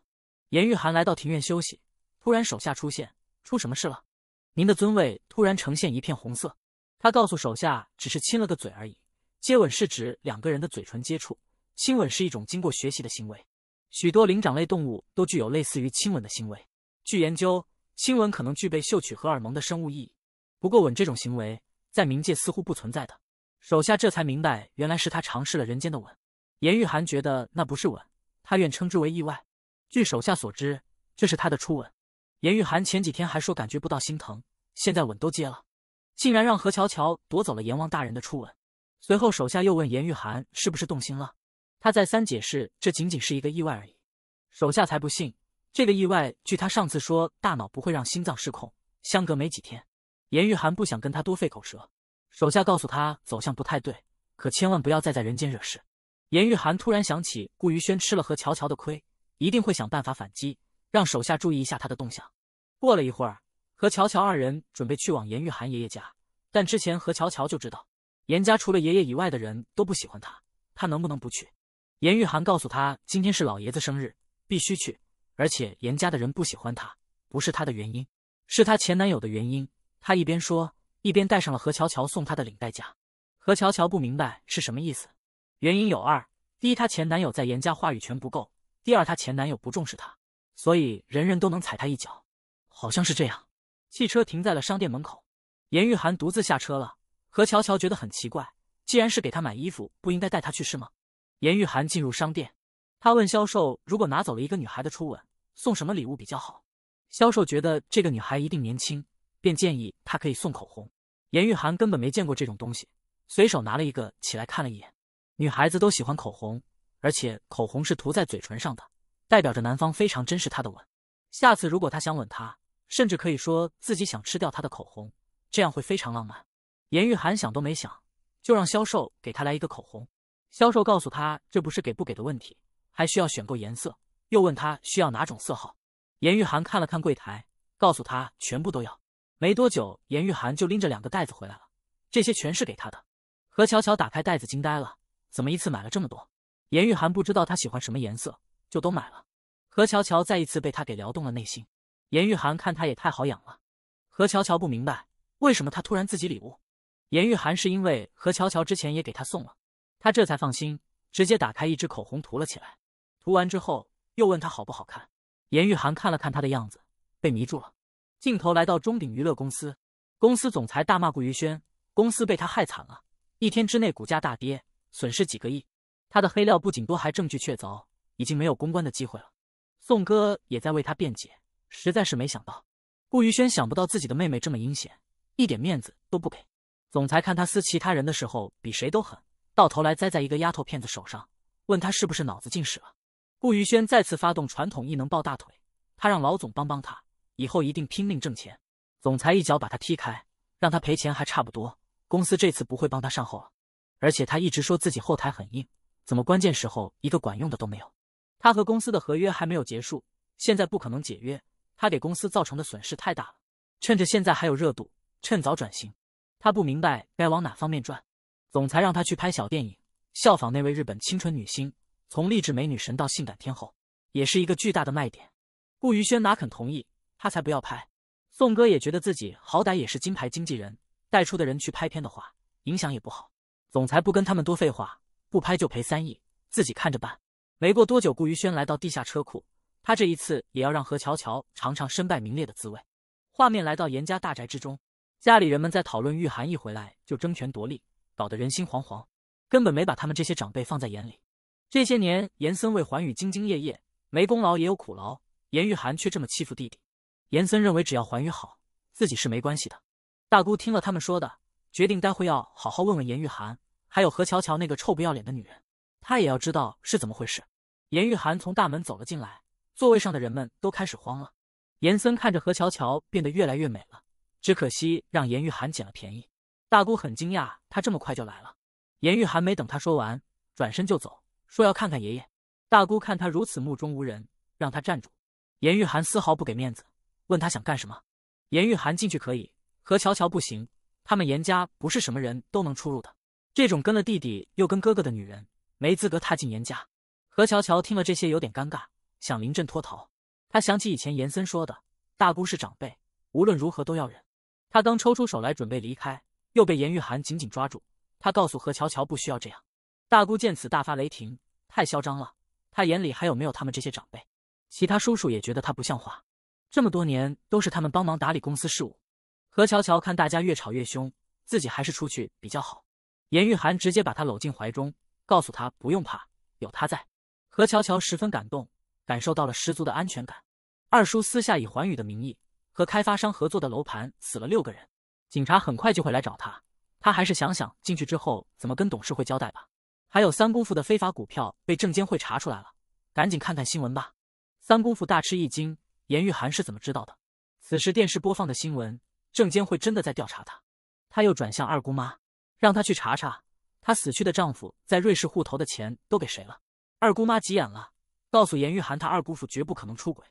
严玉涵来到庭院休息。突然，手下出现，出什么事了？您的尊位突然呈现一片红色。他告诉手下，只是亲了个嘴而已。接吻是指两个人的嘴唇接触，亲吻是一种经过学习的行为。许多灵长类动物都具有类似于亲吻的行为。据研究，亲吻可能具备嗅取荷尔蒙的生物意义。不过，吻这种行为在冥界似乎不存在的。手下这才明白，原来是他尝试了人间的吻。严玉涵觉得那不是吻，他愿称之为意外。据手下所知，这是他的初吻。严玉涵前几天还说感觉不到心疼，现在吻都接了，竟然让何乔乔夺走了阎王大人的初吻。随后手下又问严玉涵是不是动心了，他再三解释这仅仅是一个意外而已。手下才不信这个意外，据他上次说大脑不会让心脏失控。相隔没几天，严玉涵不想跟他多费口舌，手下告诉他走向不太对，可千万不要再在人间惹事。严玉涵突然想起顾余轩吃了何乔乔的亏，一定会想办法反击。让手下注意一下他的动向。过了一会儿，何乔乔二人准备去往严玉涵爷爷家，但之前何乔乔就知道，严家除了爷爷以外的人都不喜欢他，他能不能不去？严玉涵告诉他，今天是老爷子生日，必须去，而且严家的人不喜欢他，不是他的原因，是他前男友的原因。他一边说，一边戴上了何乔乔送他的领带夹。何乔乔不明白是什么意思，原因有二：第一，他前男友在严家话语权不够；第二，他前男友不重视他。所以人人都能踩他一脚，好像是这样。汽车停在了商店门口，严玉涵独自下车了。何乔乔觉得很奇怪，既然是给他买衣服，不应该带他去是吗？严玉涵进入商店，他问销售：“如果拿走了一个女孩的初吻，送什么礼物比较好？”销售觉得这个女孩一定年轻，便建议她可以送口红。严玉涵根本没见过这种东西，随手拿了一个起来看了一眼。女孩子都喜欢口红，而且口红是涂在嘴唇上的。代表着男方非常珍视她的吻，下次如果他想吻他，甚至可以说自己想吃掉他的口红，这样会非常浪漫。严玉涵想都没想，就让销售给他来一个口红。销售告诉他，这不是给不给的问题，还需要选购颜色，又问他需要哪种色号。严玉涵看了看柜台，告诉他全部都要。没多久，严玉涵就拎着两个袋子回来了，这些全是给他的。何巧巧打开袋子，惊呆了，怎么一次买了这么多？严玉涵不知道他喜欢什么颜色。就都买了，何乔乔再一次被他给撩动了内心。严玉涵看他也太好养了，何乔乔不明白为什么他突然自己礼物。严玉涵是因为何乔乔之前也给他送了，他这才放心，直接打开一支口红涂了起来。涂完之后又问他好不好看。严玉涵看了看他的样子，被迷住了。镜头来到中鼎娱乐公司，公司总裁大骂顾于轩，公司被他害惨了，一天之内股价大跌，损失几个亿。他的黑料不仅多，还证据确凿。已经没有公关的机会了，宋哥也在为他辩解，实在是没想到，顾余轩想不到自己的妹妹这么阴险，一点面子都不给。总裁看他撕其他人的时候比谁都狠，到头来栽在一个丫头片子手上，问他是不是脑子进屎了。顾余轩再次发动传统异能抱大腿，他让老总帮帮他，以后一定拼命挣钱。总裁一脚把他踢开，让他赔钱还差不多，公司这次不会帮他善后了。而且他一直说自己后台很硬，怎么关键时候一个管用的都没有？他和公司的合约还没有结束，现在不可能解约。他给公司造成的损失太大了，趁着现在还有热度，趁早转型。他不明白该往哪方面转。总裁让他去拍小电影，效仿那位日本清纯女星，从励志美女神到性感天后，也是一个巨大的卖点。顾余轩哪肯同意？他才不要拍。宋哥也觉得自己好歹也是金牌经纪人，带出的人去拍片的话，影响也不好。总裁不跟他们多废话，不拍就赔三亿，自己看着办。没过多久，顾余轩来到地下车库，他这一次也要让何乔乔尝尝身败名裂的滋味。画面来到严家大宅之中，家里人们在讨论玉涵一回来就争权夺利，搞得人心惶惶，根本没把他们这些长辈放在眼里。这些年，严森为环宇兢兢业业，没功劳也有苦劳，严玉涵却这么欺负弟弟。严森认为只要环宇好，自己是没关系的。大姑听了他们说的，决定待会要好好问问严玉涵，还有何乔乔那个臭不要脸的女人。他也要知道是怎么回事。严玉涵从大门走了进来，座位上的人们都开始慌了。严森看着何乔乔变得越来越美了，只可惜让严玉涵捡了便宜。大姑很惊讶，他这么快就来了。严玉涵没等他说完，转身就走，说要看看爷爷。大姑看他如此目中无人，让他站住。严玉涵丝毫不给面子，问他想干什么。严玉涵进去可以，何乔乔不行，他们严家不是什么人都能出入的。这种跟了弟弟又跟哥哥的女人。没资格踏进严家。何乔乔听了这些，有点尴尬，想临阵脱逃。他想起以前严森说的：“大姑是长辈，无论如何都要忍。”他刚抽出手来准备离开，又被严玉涵紧紧抓住。他告诉何乔乔：“不需要这样。”大姑见此大发雷霆：“太嚣张了！他眼里还有没有他们这些长辈？”其他叔叔也觉得他不像话。这么多年都是他们帮忙打理公司事务。何乔乔看大家越吵越凶，自己还是出去比较好。严玉涵直接把他搂进怀中。告诉他不用怕，有他在。何乔乔十分感动，感受到了十足的安全感。二叔私下以环宇的名义和开发商合作的楼盘死了六个人，警察很快就会来找他。他还是想想进去之后怎么跟董事会交代吧。还有三姑父的非法股票被证监会查出来了，赶紧看看新闻吧。三姑父大吃一惊，严玉涵是怎么知道的？此时电视播放的新闻，证监会真的在调查他。他又转向二姑妈，让她去查查。她死去的丈夫在瑞士户头的钱都给谁了？二姑妈急眼了，告诉严玉涵，她二姑父绝不可能出轨。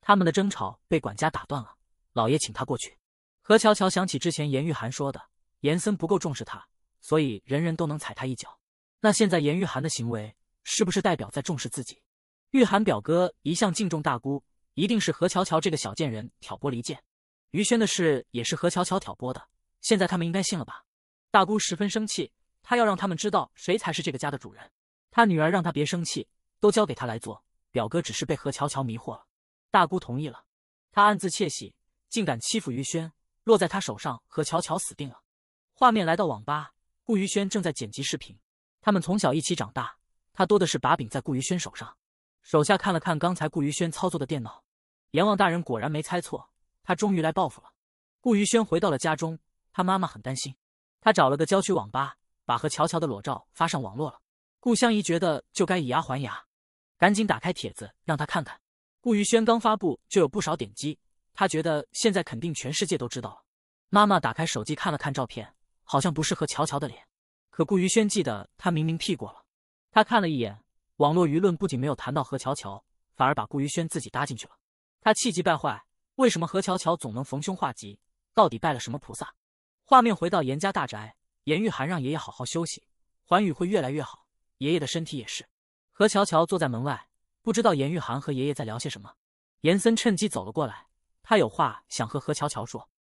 他们的争吵被管家打断了，老爷请他过去。何乔乔想起之前严玉涵说的，严森不够重视他，所以人人都能踩他一脚。那现在严玉涵的行为是不是代表在重视自己？玉涵表哥一向敬重大姑，一定是何乔乔这个小贱人挑拨离间。于轩的事也是何乔乔挑拨的，现在他们应该信了吧？大姑十分生气。他要让他们知道谁才是这个家的主人。他女儿让他别生气，都交给他来做。表哥只是被何乔乔迷惑了。大姑同意了，他暗自窃喜，竟敢欺负于轩，落在他手上，何乔乔死定了。画面来到网吧，顾于轩正在剪辑视频。他们从小一起长大，他多的是把柄在顾于轩手上。手下看了看刚才顾于轩操作的电脑，阎王大人果然没猜错，他终于来报复了。顾于轩回到了家中，他妈妈很担心，他找了个郊区网吧。把和乔乔的裸照发上网络了，顾相怡觉得就该以牙还牙，赶紧打开帖子让他看看。顾于轩刚发布就有不少点击，他觉得现在肯定全世界都知道了。妈妈打开手机看了看照片，好像不是何乔乔的脸。可顾于轩记得他明明 P 过了。他看了一眼网络舆论，不仅没有谈到何乔乔，反而把顾于轩自己搭进去了。他气急败坏，为什么何乔乔总能逢凶化吉？到底拜了什么菩萨？画面回到严家大宅。严玉涵让爷爷好好休息，环宇会越来越好，爷爷的身体也是。何乔乔坐在门外，不知道严玉涵和爷爷在聊些什么。严森趁机走了过来，他有话想和何乔乔说。